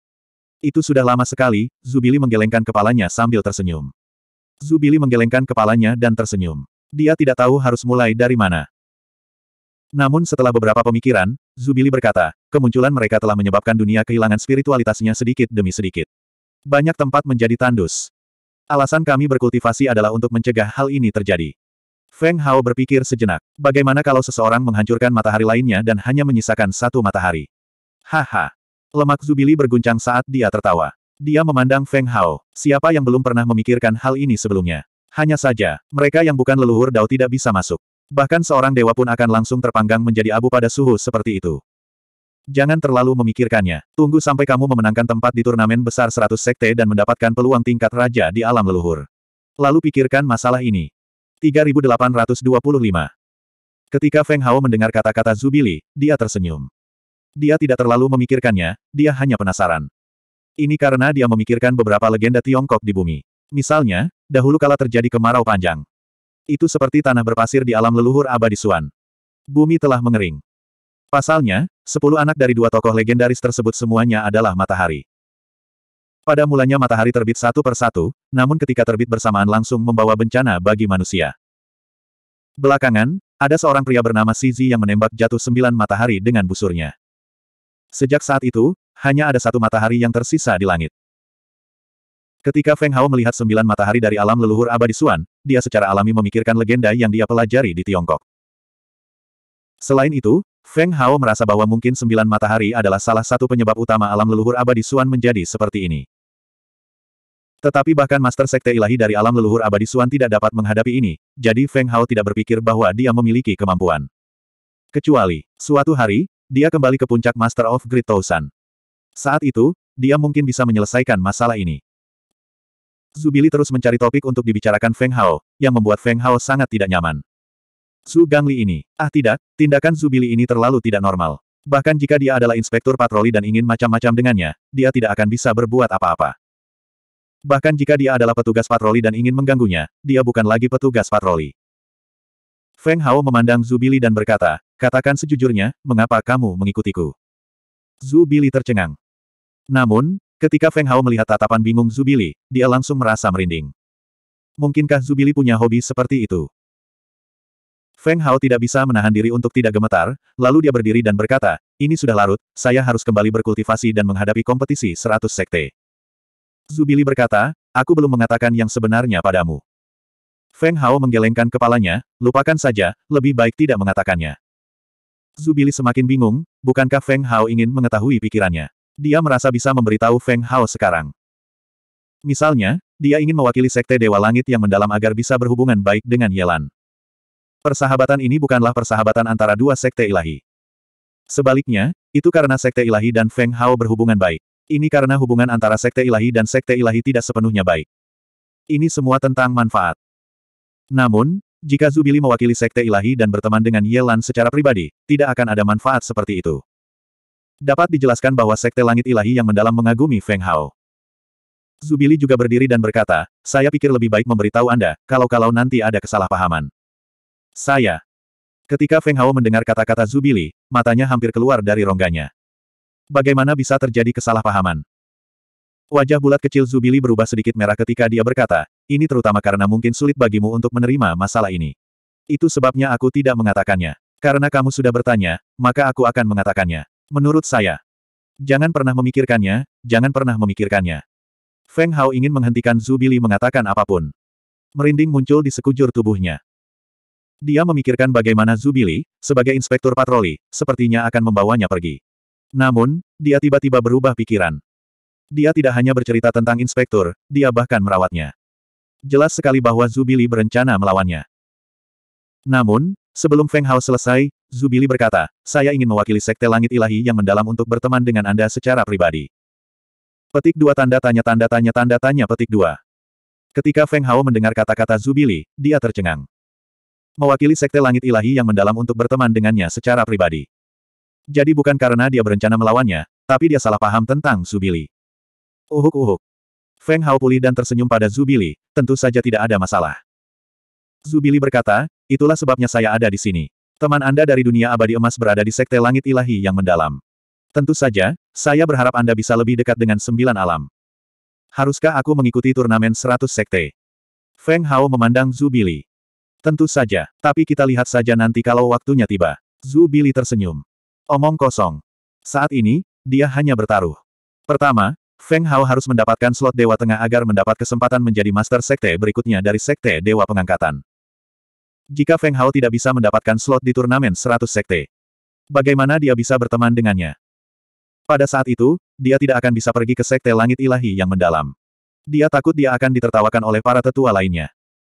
Itu sudah lama sekali, Zubili menggelengkan kepalanya sambil tersenyum. Zubili menggelengkan kepalanya dan tersenyum. Dia tidak tahu harus mulai dari mana. Namun setelah beberapa pemikiran, Zubili berkata, kemunculan mereka telah menyebabkan dunia kehilangan spiritualitasnya sedikit demi sedikit. Banyak tempat menjadi tandus. Alasan kami berkultivasi adalah untuk mencegah hal ini terjadi. Feng Hao berpikir sejenak. Bagaimana kalau seseorang menghancurkan matahari lainnya dan hanya menyisakan satu matahari? Haha. Lemak Zubili berguncang saat dia tertawa. Dia memandang Feng Hao. Siapa yang belum pernah memikirkan hal ini sebelumnya? Hanya saja, mereka yang bukan leluhur Dao tidak bisa masuk. Bahkan seorang dewa pun akan langsung terpanggang menjadi abu pada suhu seperti itu. Jangan terlalu memikirkannya. Tunggu sampai kamu memenangkan tempat di turnamen besar 100 sekte dan mendapatkan peluang tingkat raja di alam leluhur. Lalu pikirkan masalah ini. 3825. Ketika Feng Hao mendengar kata-kata Zubili, dia tersenyum. Dia tidak terlalu memikirkannya, dia hanya penasaran. Ini karena dia memikirkan beberapa legenda Tiongkok di bumi. Misalnya, dahulu kala terjadi kemarau panjang. Itu seperti tanah berpasir di alam leluhur abadi Suan. Bumi telah mengering. Pasalnya, sepuluh anak dari dua tokoh legendaris tersebut semuanya adalah matahari. Pada mulanya matahari terbit satu persatu, namun ketika terbit bersamaan langsung membawa bencana bagi manusia. Belakangan, ada seorang pria bernama Sizi yang menembak jatuh sembilan matahari dengan busurnya. Sejak saat itu, hanya ada satu matahari yang tersisa di langit. Ketika Feng Hao melihat sembilan matahari dari alam leluhur abadi Suan, dia secara alami memikirkan legenda yang dia pelajari di Tiongkok. Selain itu, Feng Hao merasa bahwa mungkin sembilan matahari adalah salah satu penyebab utama alam leluhur abadi Suan menjadi seperti ini. Tetapi bahkan Master Sekte Ilahi dari alam leluhur abadi Suan tidak dapat menghadapi ini, jadi Feng Hao tidak berpikir bahwa dia memiliki kemampuan. Kecuali, suatu hari, dia kembali ke puncak Master of Great Tausan. Saat itu, dia mungkin bisa menyelesaikan masalah ini. Zubili terus mencari topik untuk dibicarakan Feng Hao, yang membuat Feng Hao sangat tidak nyaman. Su Gangli ini, ah tidak, tindakan Zubili ini terlalu tidak normal. Bahkan jika dia adalah inspektur patroli dan ingin macam-macam dengannya, dia tidak akan bisa berbuat apa-apa. Bahkan jika dia adalah petugas patroli dan ingin mengganggunya, dia bukan lagi petugas patroli. Feng Hao memandang Zubili dan berkata, katakan sejujurnya, mengapa kamu mengikutiku? Zubili tercengang. Namun, ketika Feng Hao melihat tatapan bingung Zubili, dia langsung merasa merinding. Mungkinkah Zubili punya hobi seperti itu? Feng Hao tidak bisa menahan diri untuk tidak gemetar, lalu dia berdiri dan berkata, ini sudah larut, saya harus kembali berkultivasi dan menghadapi kompetisi 100 sekte. Zubili berkata, aku belum mengatakan yang sebenarnya padamu. Feng Hao menggelengkan kepalanya, lupakan saja, lebih baik tidak mengatakannya. Zubili semakin bingung, bukankah Feng Hao ingin mengetahui pikirannya. Dia merasa bisa memberitahu Feng Hao sekarang. Misalnya, dia ingin mewakili Sekte Dewa Langit yang mendalam agar bisa berhubungan baik dengan Yelan. Persahabatan ini bukanlah persahabatan antara dua Sekte Ilahi. Sebaliknya, itu karena Sekte Ilahi dan Feng Hao berhubungan baik. Ini karena hubungan antara sekte ilahi dan sekte ilahi tidak sepenuhnya baik. Ini semua tentang manfaat. Namun, jika Zubili mewakili sekte ilahi dan berteman dengan Yelan secara pribadi, tidak akan ada manfaat seperti itu. Dapat dijelaskan bahwa sekte langit ilahi yang mendalam mengagumi Feng Hao. Zubili juga berdiri dan berkata, saya pikir lebih baik memberitahu Anda, kalau-kalau nanti ada kesalahpahaman. Saya. Ketika Feng Hao mendengar kata-kata Zubili, matanya hampir keluar dari rongganya. Bagaimana bisa terjadi kesalahpahaman? Wajah bulat kecil Zubili berubah sedikit merah ketika dia berkata, ini terutama karena mungkin sulit bagimu untuk menerima masalah ini. Itu sebabnya aku tidak mengatakannya. Karena kamu sudah bertanya, maka aku akan mengatakannya. Menurut saya. Jangan pernah memikirkannya, jangan pernah memikirkannya. Feng Hao ingin menghentikan Zubili mengatakan apapun. Merinding muncul di sekujur tubuhnya. Dia memikirkan bagaimana Zubili, sebagai inspektur patroli, sepertinya akan membawanya pergi. Namun, dia tiba-tiba berubah pikiran. Dia tidak hanya bercerita tentang inspektur, dia bahkan merawatnya. Jelas sekali bahwa Zubili berencana melawannya. Namun, sebelum Feng Hao selesai, Zubili berkata, saya ingin mewakili Sekte Langit Ilahi yang mendalam untuk berteman dengan Anda secara pribadi. Petik dua tanda tanya tanda tanya tanda tanya petik dua. Ketika Feng Hao mendengar kata-kata Zubili, dia tercengang. Mewakili Sekte Langit Ilahi yang mendalam untuk berteman dengannya secara pribadi. Jadi bukan karena dia berencana melawannya, tapi dia salah paham tentang Zubili. Uhuk-uhuk. Feng Hao pulih dan tersenyum pada Zubili, tentu saja tidak ada masalah. Zubili berkata, itulah sebabnya saya ada di sini. Teman Anda dari dunia abadi emas berada di sekte langit ilahi yang mendalam. Tentu saja, saya berharap Anda bisa lebih dekat dengan sembilan alam. Haruskah aku mengikuti turnamen seratus sekte? Feng Hao memandang Zubili. Tentu saja, tapi kita lihat saja nanti kalau waktunya tiba. Zubili tersenyum. Omong kosong. Saat ini, dia hanya bertaruh. Pertama, Feng Hao harus mendapatkan slot Dewa Tengah agar mendapat kesempatan menjadi Master Sekte berikutnya dari Sekte Dewa Pengangkatan. Jika Feng Hao tidak bisa mendapatkan slot di turnamen 100 Sekte, bagaimana dia bisa berteman dengannya? Pada saat itu, dia tidak akan bisa pergi ke Sekte Langit Ilahi yang mendalam. Dia takut dia akan ditertawakan oleh para tetua lainnya.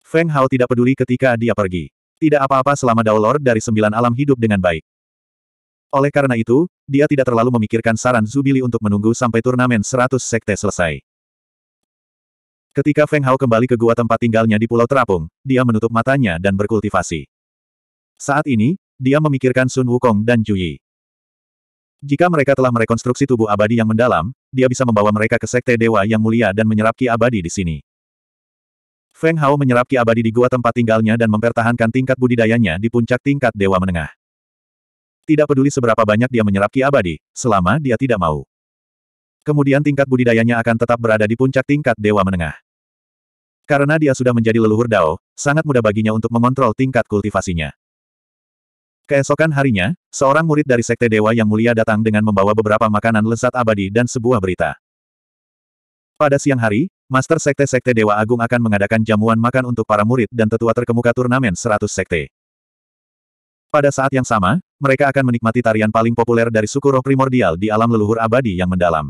Feng Hao tidak peduli ketika dia pergi. Tidak apa-apa selama Dao Lord dari sembilan alam hidup dengan baik. Oleh karena itu, dia tidak terlalu memikirkan saran Zubili untuk menunggu sampai turnamen 100 sekte selesai. Ketika Feng Hao kembali ke gua tempat tinggalnya di Pulau Terapung, dia menutup matanya dan berkultivasi. Saat ini, dia memikirkan Sun Wukong dan Juyi. Jika mereka telah merekonstruksi tubuh abadi yang mendalam, dia bisa membawa mereka ke sekte dewa yang mulia dan menyerap ki abadi di sini. Feng Hao menyerap ki abadi di gua tempat tinggalnya dan mempertahankan tingkat budidayanya di puncak tingkat dewa menengah. Tidak peduli seberapa banyak dia menyerap ki abadi, selama dia tidak mau. Kemudian tingkat budidayanya akan tetap berada di puncak tingkat dewa menengah. Karena dia sudah menjadi leluhur Dao, sangat mudah baginya untuk mengontrol tingkat kultivasinya. Keesokan harinya, seorang murid dari Sekte Dewa yang mulia datang dengan membawa beberapa makanan lezat abadi dan sebuah berita. Pada siang hari, Master Sekte Sekte Dewa Agung akan mengadakan jamuan makan untuk para murid dan tetua terkemuka turnamen 100 Sekte. Pada saat yang sama, mereka akan menikmati tarian paling populer dari suku roh primordial di alam leluhur abadi yang mendalam.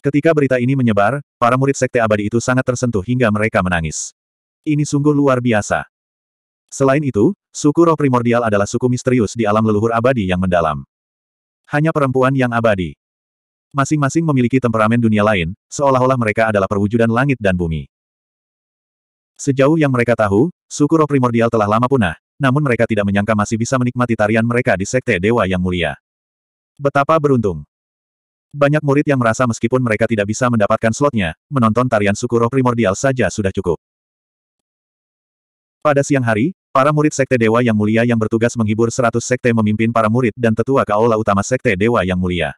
Ketika berita ini menyebar, para murid sekte abadi itu sangat tersentuh hingga mereka menangis. Ini sungguh luar biasa. Selain itu, suku roh primordial adalah suku misterius di alam leluhur abadi yang mendalam. Hanya perempuan yang abadi. Masing-masing memiliki temperamen dunia lain, seolah-olah mereka adalah perwujudan langit dan bumi. Sejauh yang mereka tahu, Suku roh primordial telah lama punah, namun mereka tidak menyangka masih bisa menikmati tarian mereka di Sekte Dewa Yang Mulia. Betapa beruntung. Banyak murid yang merasa meskipun mereka tidak bisa mendapatkan slotnya, menonton tarian suku roh primordial saja sudah cukup. Pada siang hari, para murid Sekte Dewa Yang Mulia yang bertugas menghibur seratus Sekte memimpin para murid dan tetua ke Aula Utama Sekte Dewa Yang Mulia.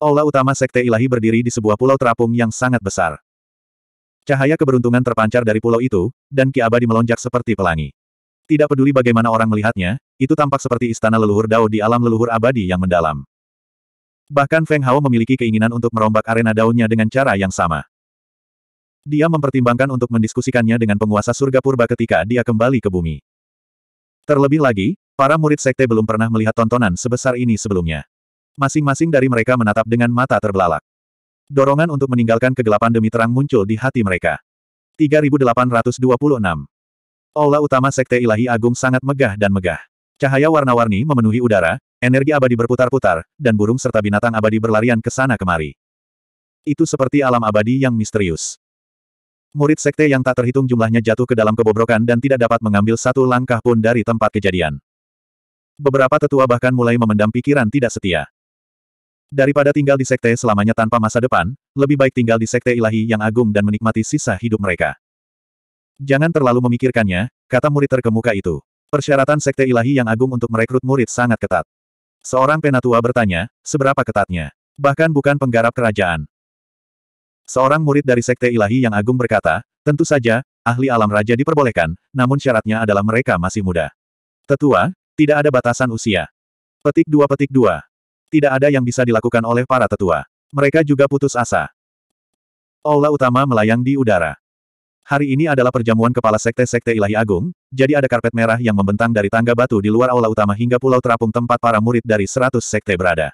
Aula Utama Sekte Ilahi berdiri di sebuah pulau terapung yang sangat besar. Cahaya keberuntungan terpancar dari pulau itu, dan Ki Abadi melonjak seperti pelangi. Tidak peduli bagaimana orang melihatnya, itu tampak seperti istana leluhur Dao di alam leluhur abadi yang mendalam. Bahkan Feng Hao memiliki keinginan untuk merombak arena daunnya dengan cara yang sama. Dia mempertimbangkan untuk mendiskusikannya dengan penguasa surga purba ketika dia kembali ke bumi. Terlebih lagi, para murid sekte belum pernah melihat tontonan sebesar ini sebelumnya. Masing-masing dari mereka menatap dengan mata terbelalak. Dorongan untuk meninggalkan kegelapan demi terang muncul di hati mereka. 3826. Aula utama Sekte Ilahi Agung sangat megah dan megah. Cahaya warna-warni memenuhi udara, energi abadi berputar-putar, dan burung serta binatang abadi berlarian ke sana kemari. Itu seperti alam abadi yang misterius. Murid sekte yang tak terhitung jumlahnya jatuh ke dalam kebobrokan dan tidak dapat mengambil satu langkah pun dari tempat kejadian. Beberapa tetua bahkan mulai memendam pikiran tidak setia. Daripada tinggal di sekte selamanya tanpa masa depan, lebih baik tinggal di sekte ilahi yang agung dan menikmati sisa hidup mereka. Jangan terlalu memikirkannya, kata murid terkemuka itu. Persyaratan sekte ilahi yang agung untuk merekrut murid sangat ketat. Seorang penatua bertanya, seberapa ketatnya? Bahkan bukan penggarap kerajaan. Seorang murid dari sekte ilahi yang agung berkata, tentu saja, ahli alam raja diperbolehkan, namun syaratnya adalah mereka masih muda. Tetua, tidak ada batasan usia. Petik 2 petik 2. Tidak ada yang bisa dilakukan oleh para tetua. Mereka juga putus asa. Aula utama melayang di udara. Hari ini adalah perjamuan kepala sekte-sekte ilahi agung, jadi ada karpet merah yang membentang dari tangga batu di luar aula utama hingga pulau terapung tempat para murid dari seratus sekte berada.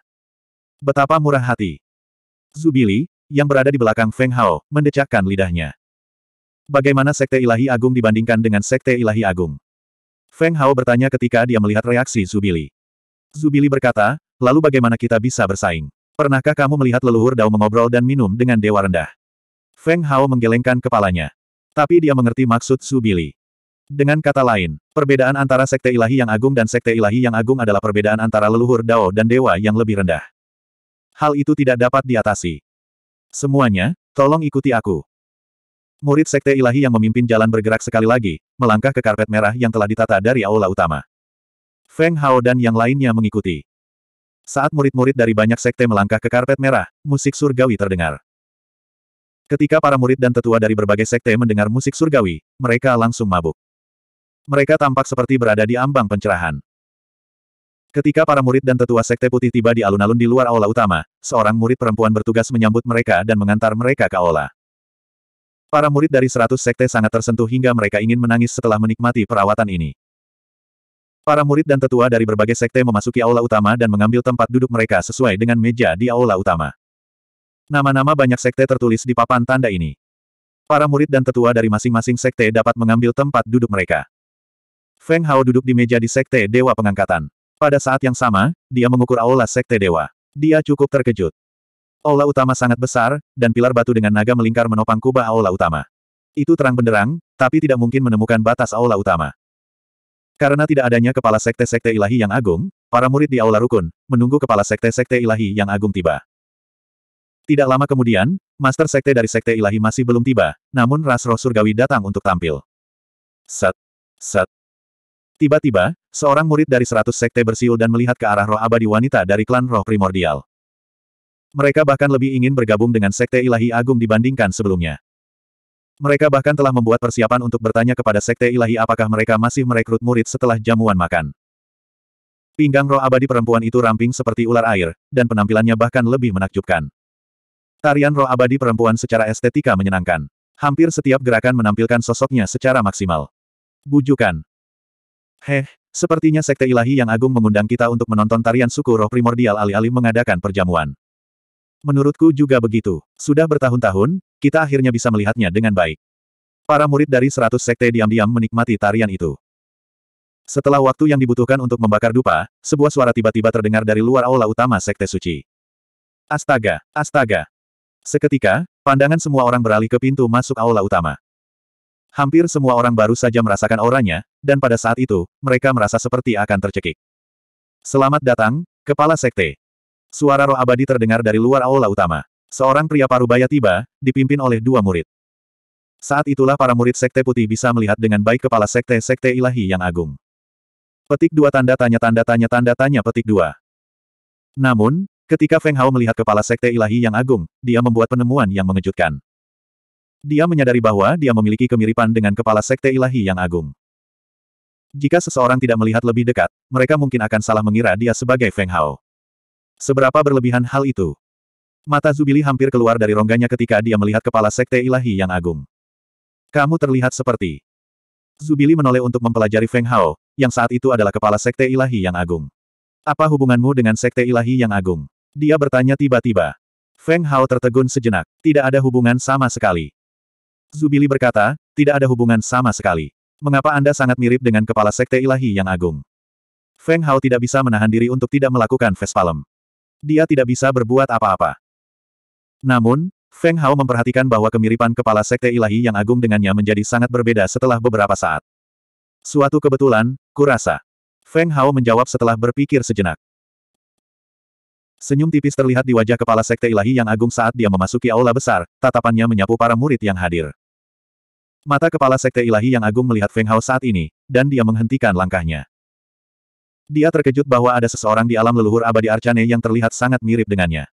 Betapa murah hati. Zubili, yang berada di belakang Feng Hao, mendecakkan lidahnya. Bagaimana sekte ilahi agung dibandingkan dengan sekte ilahi agung? Feng Hao bertanya ketika dia melihat reaksi Zubili. Zubili berkata, lalu bagaimana kita bisa bersaing? Pernahkah kamu melihat leluhur Dao mengobrol dan minum dengan dewa rendah? Feng Hao menggelengkan kepalanya. Tapi dia mengerti maksud Su Bili. Dengan kata lain, perbedaan antara Sekte Ilahi yang Agung dan Sekte Ilahi yang Agung adalah perbedaan antara leluhur Dao dan dewa yang lebih rendah. Hal itu tidak dapat diatasi. Semuanya, tolong ikuti aku. Murid Sekte Ilahi yang memimpin jalan bergerak sekali lagi, melangkah ke karpet merah yang telah ditata dari aula utama. Feng Hao dan yang lainnya mengikuti. Saat murid-murid dari banyak sekte melangkah ke karpet merah, musik surgawi terdengar. Ketika para murid dan tetua dari berbagai sekte mendengar musik surgawi, mereka langsung mabuk. Mereka tampak seperti berada di ambang pencerahan. Ketika para murid dan tetua sekte putih tiba di alun-alun di luar aula utama, seorang murid perempuan bertugas menyambut mereka dan mengantar mereka ke aula. Para murid dari seratus sekte sangat tersentuh hingga mereka ingin menangis setelah menikmati perawatan ini. Para murid dan tetua dari berbagai sekte memasuki aula utama dan mengambil tempat duduk mereka sesuai dengan meja di aula utama. Nama-nama banyak sekte tertulis di papan tanda ini. Para murid dan tetua dari masing-masing sekte dapat mengambil tempat duduk mereka. Feng Hao duduk di meja di sekte Dewa Pengangkatan. Pada saat yang sama, dia mengukur aula sekte Dewa. Dia cukup terkejut. Aula utama sangat besar, dan pilar batu dengan naga melingkar menopang kubah aula utama. Itu terang benderang, tapi tidak mungkin menemukan batas aula utama. Karena tidak adanya kepala sekte-sekte ilahi yang agung, para murid di aula rukun, menunggu kepala sekte-sekte ilahi yang agung tiba. Tidak lama kemudian, master sekte dari sekte ilahi masih belum tiba, namun ras roh surgawi datang untuk tampil. Sat, sat. Tiba-tiba, seorang murid dari seratus sekte bersiul dan melihat ke arah roh abadi wanita dari klan roh primordial. Mereka bahkan lebih ingin bergabung dengan sekte ilahi agung dibandingkan sebelumnya. Mereka bahkan telah membuat persiapan untuk bertanya kepada Sekte Ilahi apakah mereka masih merekrut murid setelah jamuan makan. Pinggang roh abadi perempuan itu ramping seperti ular air, dan penampilannya bahkan lebih menakjubkan. Tarian roh abadi perempuan secara estetika menyenangkan. Hampir setiap gerakan menampilkan sosoknya secara maksimal. Bujukan. Heh, sepertinya Sekte Ilahi yang agung mengundang kita untuk menonton tarian suku roh primordial alih-alih mengadakan perjamuan. Menurutku juga begitu. Sudah bertahun-tahun, kita akhirnya bisa melihatnya dengan baik. Para murid dari seratus sekte diam-diam menikmati tarian itu. Setelah waktu yang dibutuhkan untuk membakar dupa, sebuah suara tiba-tiba terdengar dari luar aula utama sekte suci. Astaga! Astaga! Seketika, pandangan semua orang beralih ke pintu masuk aula utama. Hampir semua orang baru saja merasakan auranya, dan pada saat itu, mereka merasa seperti akan tercekik. Selamat datang, Kepala Sekte. Suara roh abadi terdengar dari luar aula utama. Seorang pria parubaya tiba, dipimpin oleh dua murid. Saat itulah para murid Sekte Putih bisa melihat dengan baik kepala Sekte-Sekte Ilahi yang agung. Petik dua tanda tanya tanda tanya tanda tanya petik dua. Namun, ketika Feng Hao melihat kepala Sekte Ilahi yang agung, dia membuat penemuan yang mengejutkan. Dia menyadari bahwa dia memiliki kemiripan dengan kepala Sekte Ilahi yang agung. Jika seseorang tidak melihat lebih dekat, mereka mungkin akan salah mengira dia sebagai Feng Hao. Seberapa berlebihan hal itu? Mata Zubili hampir keluar dari rongganya ketika dia melihat kepala Sekte Ilahi yang agung. Kamu terlihat seperti... Zubili menoleh untuk mempelajari Feng Hao, yang saat itu adalah kepala Sekte Ilahi yang agung. Apa hubunganmu dengan Sekte Ilahi yang agung? Dia bertanya tiba-tiba. Feng Hao tertegun sejenak. Tidak ada hubungan sama sekali. Zubili berkata, tidak ada hubungan sama sekali. Mengapa Anda sangat mirip dengan kepala Sekte Ilahi yang agung? Feng Hao tidak bisa menahan diri untuk tidak melakukan Vespalem dia tidak bisa berbuat apa-apa. Namun, Feng Hao memperhatikan bahwa kemiripan kepala sekte ilahi yang agung dengannya menjadi sangat berbeda setelah beberapa saat. Suatu kebetulan, kurasa. Feng Hao menjawab setelah berpikir sejenak. Senyum tipis terlihat di wajah kepala sekte ilahi yang agung saat dia memasuki aula besar, tatapannya menyapu para murid yang hadir. Mata kepala sekte ilahi yang agung melihat Feng Hao saat ini, dan dia menghentikan langkahnya. Dia terkejut bahwa ada seseorang di alam leluhur abadi Arcane yang terlihat sangat mirip dengannya.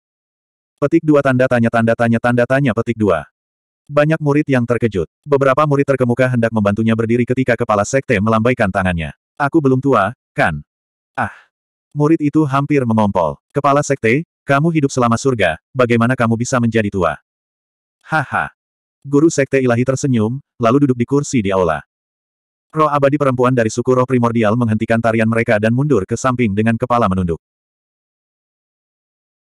Petik dua tanda tanya tanda tanya tanda tanya petik dua. Banyak murid yang terkejut. Beberapa murid terkemuka hendak membantunya berdiri ketika kepala sekte melambaikan tangannya. Aku belum tua, kan? Ah. Murid itu hampir mengompol. Kepala sekte, kamu hidup selama surga, bagaimana kamu bisa menjadi tua? Haha. Guru sekte ilahi tersenyum, lalu duduk di kursi di aula. Roh abadi perempuan dari suku roh primordial menghentikan tarian mereka dan mundur ke samping dengan kepala menunduk.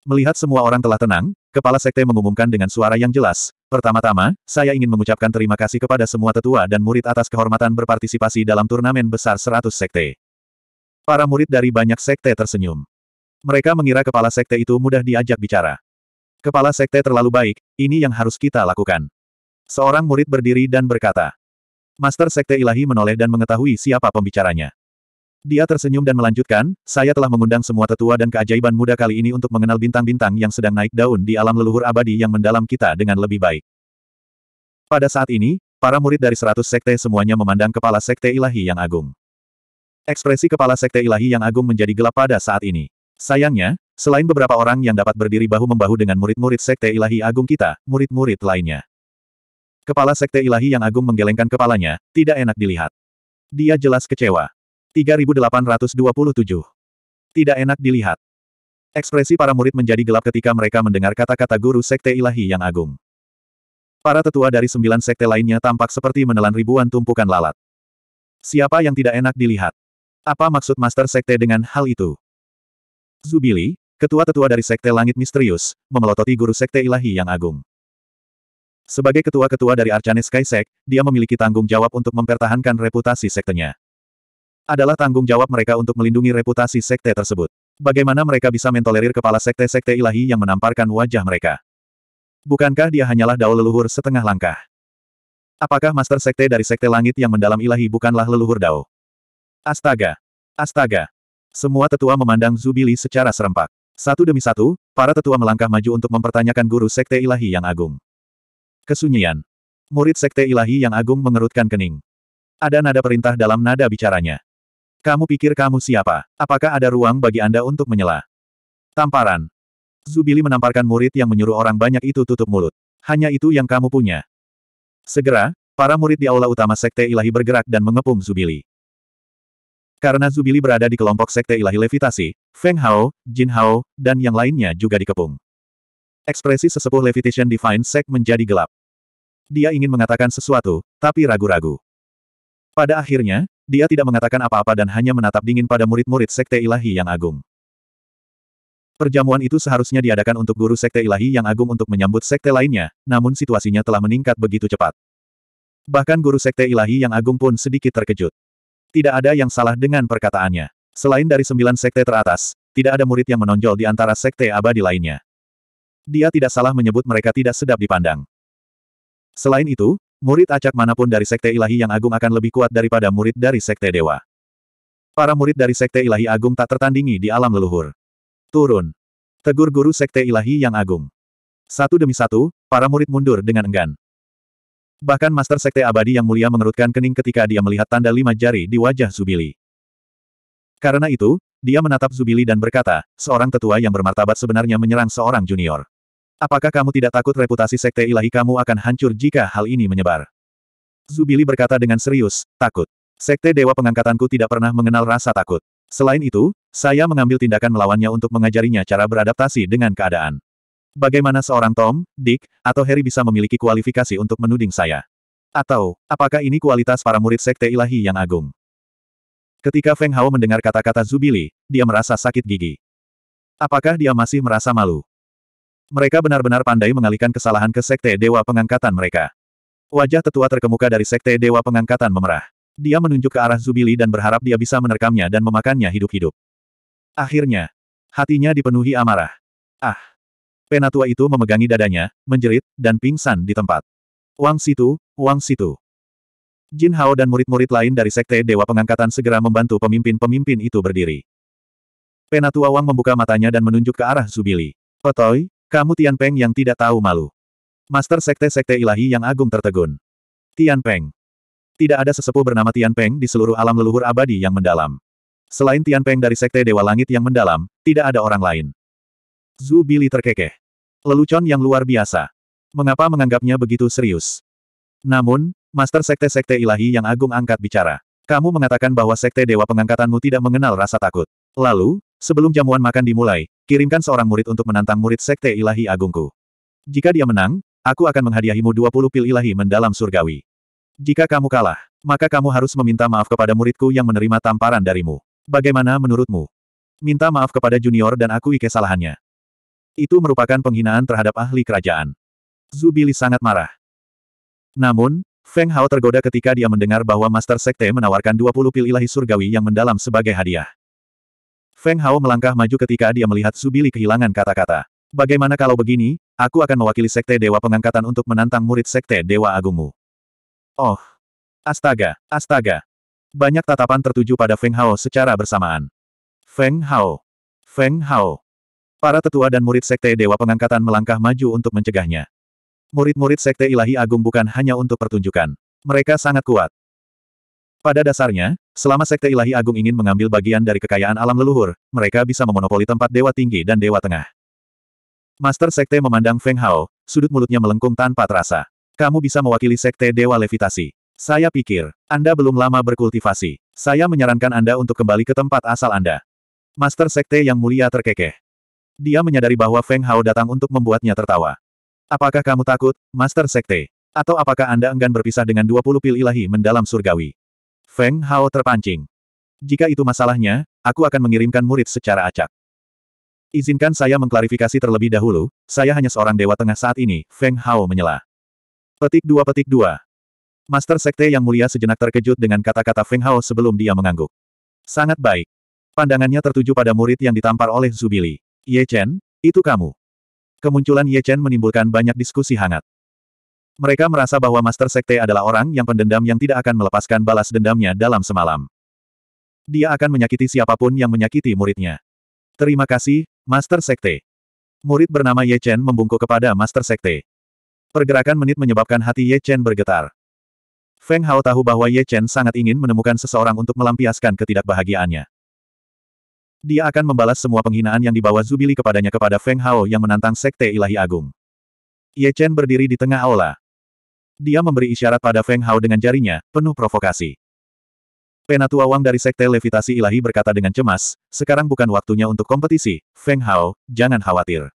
Melihat semua orang telah tenang, kepala sekte mengumumkan dengan suara yang jelas, pertama-tama, saya ingin mengucapkan terima kasih kepada semua tetua dan murid atas kehormatan berpartisipasi dalam turnamen besar 100 sekte. Para murid dari banyak sekte tersenyum. Mereka mengira kepala sekte itu mudah diajak bicara. Kepala sekte terlalu baik, ini yang harus kita lakukan. Seorang murid berdiri dan berkata, Master Sekte Ilahi menoleh dan mengetahui siapa pembicaranya. Dia tersenyum dan melanjutkan, saya telah mengundang semua tetua dan keajaiban muda kali ini untuk mengenal bintang-bintang yang sedang naik daun di alam leluhur abadi yang mendalam kita dengan lebih baik. Pada saat ini, para murid dari seratus sekte semuanya memandang kepala sekte ilahi yang agung. Ekspresi kepala sekte ilahi yang agung menjadi gelap pada saat ini. Sayangnya, selain beberapa orang yang dapat berdiri bahu-membahu dengan murid-murid sekte ilahi agung kita, murid-murid lainnya. Kepala Sekte Ilahi yang agung menggelengkan kepalanya, tidak enak dilihat. Dia jelas kecewa. 3827. Tidak enak dilihat. Ekspresi para murid menjadi gelap ketika mereka mendengar kata-kata guru Sekte Ilahi yang agung. Para tetua dari sembilan sekte lainnya tampak seperti menelan ribuan tumpukan lalat. Siapa yang tidak enak dilihat? Apa maksud Master Sekte dengan hal itu? Zubili, ketua tetua dari Sekte Langit Misterius, memelototi guru Sekte Ilahi yang agung. Sebagai ketua-ketua dari Arcane Kaisek, dia memiliki tanggung jawab untuk mempertahankan reputasi sektenya. Adalah tanggung jawab mereka untuk melindungi reputasi sekte tersebut. Bagaimana mereka bisa mentolerir kepala sekte-sekte ilahi yang menamparkan wajah mereka? Bukankah dia hanyalah dao leluhur setengah langkah? Apakah master sekte dari sekte langit yang mendalam ilahi bukanlah leluhur dao? Astaga! Astaga! Semua tetua memandang Zubili secara serempak. Satu demi satu, para tetua melangkah maju untuk mempertanyakan guru sekte ilahi yang agung. Kesunyian. Murid Sekte Ilahi yang agung mengerutkan kening. Ada nada perintah dalam nada bicaranya. Kamu pikir kamu siapa? Apakah ada ruang bagi Anda untuk menyela? Tamparan. Zubili menamparkan murid yang menyuruh orang banyak itu tutup mulut. Hanya itu yang kamu punya. Segera, para murid di aula utama Sekte Ilahi bergerak dan mengepung Zubili. Karena Zubili berada di kelompok Sekte Ilahi Levitasi, Feng Hao, Jin Hao, dan yang lainnya juga dikepung. Ekspresi sesepuh Levitation Divine Sect menjadi gelap dia ingin mengatakan sesuatu, tapi ragu-ragu. Pada akhirnya, dia tidak mengatakan apa-apa dan hanya menatap dingin pada murid-murid Sekte Ilahi yang agung. Perjamuan itu seharusnya diadakan untuk guru Sekte Ilahi yang agung untuk menyambut Sekte lainnya, namun situasinya telah meningkat begitu cepat. Bahkan guru Sekte Ilahi yang agung pun sedikit terkejut. Tidak ada yang salah dengan perkataannya. Selain dari sembilan Sekte teratas, tidak ada murid yang menonjol di antara Sekte Abadi lainnya. Dia tidak salah menyebut mereka tidak sedap dipandang. Selain itu, murid acak manapun dari Sekte Ilahi yang agung akan lebih kuat daripada murid dari Sekte Dewa. Para murid dari Sekte Ilahi agung tak tertandingi di alam leluhur. Turun. Tegur guru Sekte Ilahi yang agung. Satu demi satu, para murid mundur dengan enggan. Bahkan Master Sekte Abadi yang mulia mengerutkan kening ketika dia melihat tanda lima jari di wajah Zubili. Karena itu, dia menatap Zubili dan berkata, seorang tetua yang bermartabat sebenarnya menyerang seorang junior. Apakah kamu tidak takut reputasi sekte ilahi kamu akan hancur jika hal ini menyebar? Zubili berkata dengan serius, takut. Sekte Dewa Pengangkatanku tidak pernah mengenal rasa takut. Selain itu, saya mengambil tindakan melawannya untuk mengajarinya cara beradaptasi dengan keadaan. Bagaimana seorang Tom, Dick, atau Harry bisa memiliki kualifikasi untuk menuding saya? Atau, apakah ini kualitas para murid sekte ilahi yang agung? Ketika Feng Hao mendengar kata-kata Zubili, dia merasa sakit gigi. Apakah dia masih merasa malu? Mereka benar-benar pandai mengalihkan kesalahan ke Sekte Dewa Pengangkatan mereka. Wajah tetua terkemuka dari Sekte Dewa Pengangkatan memerah. Dia menunjuk ke arah Zubili dan berharap dia bisa menerkamnya dan memakannya hidup-hidup. Akhirnya, hatinya dipenuhi amarah. Ah! Penatua itu memegangi dadanya, menjerit, dan pingsan di tempat. Wang situ, Wang situ. Jin Hao dan murid-murid lain dari Sekte Dewa Pengangkatan segera membantu pemimpin-pemimpin itu berdiri. Penatua Wang membuka matanya dan menunjuk ke arah Zubili. Petoy, kamu Tian Peng yang tidak tahu malu. Master Sekte-Sekte Ilahi yang agung tertegun. Tian Peng, Tidak ada sesepuh bernama Tian Peng di seluruh alam leluhur abadi yang mendalam. Selain Tian Peng dari Sekte Dewa Langit yang mendalam, tidak ada orang lain. Zhu Bili terkekeh. Lelucon yang luar biasa. Mengapa menganggapnya begitu serius? Namun, Master Sekte-Sekte Ilahi yang agung angkat bicara. Kamu mengatakan bahwa Sekte Dewa Pengangkatanmu tidak mengenal rasa takut. Lalu, sebelum jamuan makan dimulai, Kirimkan seorang murid untuk menantang murid Sekte Ilahi Agungku. Jika dia menang, aku akan menghadiahimu 20 pil ilahi mendalam surgawi. Jika kamu kalah, maka kamu harus meminta maaf kepada muridku yang menerima tamparan darimu. Bagaimana menurutmu? Minta maaf kepada junior dan akui kesalahannya. Itu merupakan penghinaan terhadap ahli kerajaan. Zubili sangat marah. Namun, Feng Hao tergoda ketika dia mendengar bahwa Master Sekte menawarkan 20 pil ilahi surgawi yang mendalam sebagai hadiah. Feng Hao melangkah maju ketika dia melihat Subili kehilangan kata-kata. Bagaimana kalau begini, aku akan mewakili Sekte Dewa Pengangkatan untuk menantang murid Sekte Dewa Agungmu. Oh. Astaga, astaga. Banyak tatapan tertuju pada Feng Hao secara bersamaan. Feng Hao. Feng Hao. Para tetua dan murid Sekte Dewa Pengangkatan melangkah maju untuk mencegahnya. Murid-murid Sekte Ilahi Agung bukan hanya untuk pertunjukan. Mereka sangat kuat. Pada dasarnya, selama Sekte Ilahi Agung ingin mengambil bagian dari kekayaan alam leluhur, mereka bisa memonopoli tempat Dewa Tinggi dan Dewa Tengah. Master Sekte memandang Feng Hao, sudut mulutnya melengkung tanpa terasa. Kamu bisa mewakili Sekte Dewa Levitasi. Saya pikir, Anda belum lama berkultivasi. Saya menyarankan Anda untuk kembali ke tempat asal Anda. Master Sekte yang mulia terkekeh. Dia menyadari bahwa Feng Hao datang untuk membuatnya tertawa. Apakah kamu takut, Master Sekte? Atau apakah Anda enggan berpisah dengan 20 pil ilahi mendalam surgawi? Feng Hao terpancing. Jika itu masalahnya, aku akan mengirimkan murid secara acak. Izinkan saya mengklarifikasi terlebih dahulu, saya hanya seorang dewa tengah saat ini, Feng Hao menyela. Petik dua petik dua. Master Sekte yang mulia sejenak terkejut dengan kata-kata Feng Hao sebelum dia mengangguk. Sangat baik. Pandangannya tertuju pada murid yang ditampar oleh Zubili. Ye Chen, itu kamu. Kemunculan Ye Chen menimbulkan banyak diskusi hangat. Mereka merasa bahwa Master Sekte adalah orang yang pendendam yang tidak akan melepaskan balas dendamnya dalam semalam. Dia akan menyakiti siapapun yang menyakiti muridnya. Terima kasih, Master Sekte. Murid bernama Ye Chen membungkuk kepada Master Sekte. Pergerakan menit menyebabkan hati Ye Chen bergetar. Feng Hao tahu bahwa Ye Chen sangat ingin menemukan seseorang untuk melampiaskan ketidakbahagiaannya. Dia akan membalas semua penghinaan yang dibawa Zubili kepadanya kepada Feng Hao yang menantang Sekte Ilahi Agung. Ye Chen berdiri di tengah aula. Dia memberi isyarat pada Feng Hao dengan jarinya, penuh provokasi. Penatua Wang dari Sekte Levitasi Ilahi berkata dengan cemas, sekarang bukan waktunya untuk kompetisi, Feng Hao, jangan khawatir.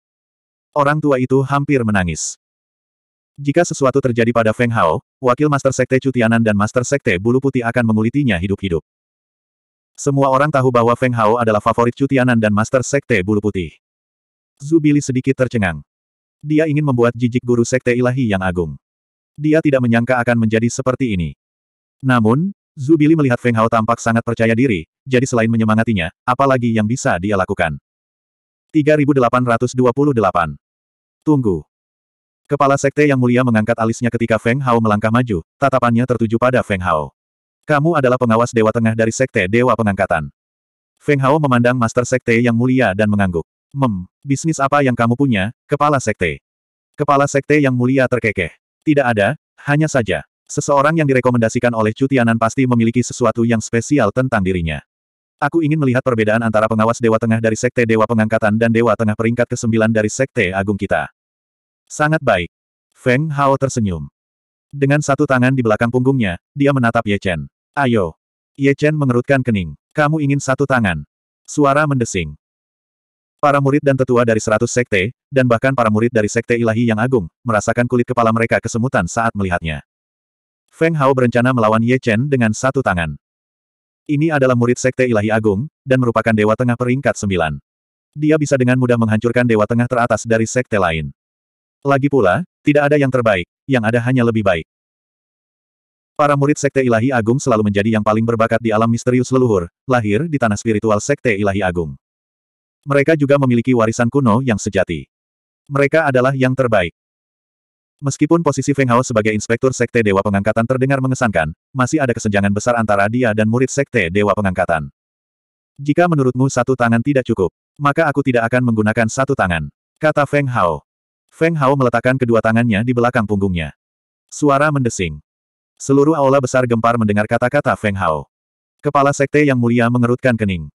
Orang tua itu hampir menangis. Jika sesuatu terjadi pada Feng Hao, wakil Master Sekte Cutianan dan Master Sekte Bulu Putih akan mengulitinya hidup-hidup. Semua orang tahu bahwa Feng Hao adalah favorit Cutianan dan Master Sekte Bulu Putih. Zubili sedikit tercengang. Dia ingin membuat jijik guru Sekte Ilahi yang agung dia tidak menyangka akan menjadi seperti ini. Namun, Zubili melihat Feng Hao tampak sangat percaya diri, jadi selain menyemangatinya, apalagi yang bisa dia lakukan. 3828 Tunggu. Kepala Sekte Yang Mulia mengangkat alisnya ketika Feng Hao melangkah maju, tatapannya tertuju pada Feng Hao. Kamu adalah pengawas Dewa Tengah dari Sekte Dewa Pengangkatan. Feng Hao memandang Master Sekte Yang Mulia dan mengangguk. Mem, bisnis apa yang kamu punya, Kepala Sekte? Kepala Sekte Yang Mulia terkekeh tidak ada, hanya saja, seseorang yang direkomendasikan oleh Cutianan pasti memiliki sesuatu yang spesial tentang dirinya. Aku ingin melihat perbedaan antara pengawas Dewa Tengah dari Sekte Dewa Pengangkatan dan Dewa Tengah peringkat ke-9 dari Sekte Agung kita. Sangat baik. Feng Hao tersenyum. Dengan satu tangan di belakang punggungnya, dia menatap Ye Chen. Ayo. Ye Chen mengerutkan kening. Kamu ingin satu tangan. Suara mendesing. Para murid dan tetua dari seratus sekte, dan bahkan para murid dari sekte ilahi yang agung, merasakan kulit kepala mereka kesemutan saat melihatnya. Feng Hao berencana melawan Ye Chen dengan satu tangan. Ini adalah murid sekte ilahi agung, dan merupakan dewa tengah peringkat sembilan. Dia bisa dengan mudah menghancurkan dewa tengah teratas dari sekte lain. Lagi pula, tidak ada yang terbaik, yang ada hanya lebih baik. Para murid Sekte Ilahi Agung selalu menjadi yang paling berbakat di alam misterius leluhur, lahir di tanah spiritual Sekte Ilahi Agung. Mereka juga memiliki warisan kuno yang sejati. Mereka adalah yang terbaik. Meskipun posisi Feng Hao sebagai inspektur Sekte Dewa Pengangkatan terdengar mengesankan, masih ada kesenjangan besar antara dia dan murid Sekte Dewa Pengangkatan. Jika menurutmu satu tangan tidak cukup, maka aku tidak akan menggunakan satu tangan, kata Feng Hao. Feng Hao meletakkan kedua tangannya di belakang punggungnya. Suara mendesing. Seluruh aula besar gempar mendengar kata-kata Feng Hao. Kepala sekte yang mulia mengerutkan kening.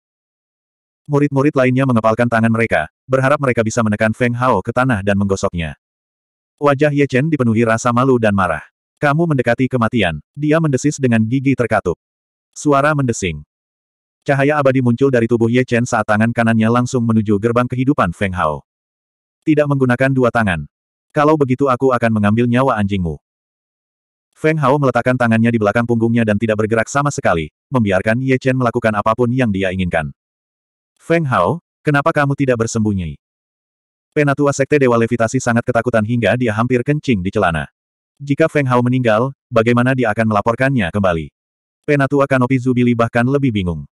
Murid-murid lainnya mengepalkan tangan mereka, berharap mereka bisa menekan Feng Hao ke tanah dan menggosoknya. Wajah Ye Chen dipenuhi rasa malu dan marah. Kamu mendekati kematian, dia mendesis dengan gigi terkatup. Suara mendesing. Cahaya abadi muncul dari tubuh Ye Chen saat tangan kanannya langsung menuju gerbang kehidupan Feng Hao. Tidak menggunakan dua tangan. Kalau begitu aku akan mengambil nyawa anjingmu. Feng Hao meletakkan tangannya di belakang punggungnya dan tidak bergerak sama sekali, membiarkan Ye Chen melakukan apapun yang dia inginkan. Feng Hao, kenapa kamu tidak bersembunyi? Penatua Sekte Dewa Levitasi sangat ketakutan hingga dia hampir kencing di celana. Jika Feng Hao meninggal, bagaimana dia akan melaporkannya kembali? Penatua Kanopi Zubili bahkan lebih bingung.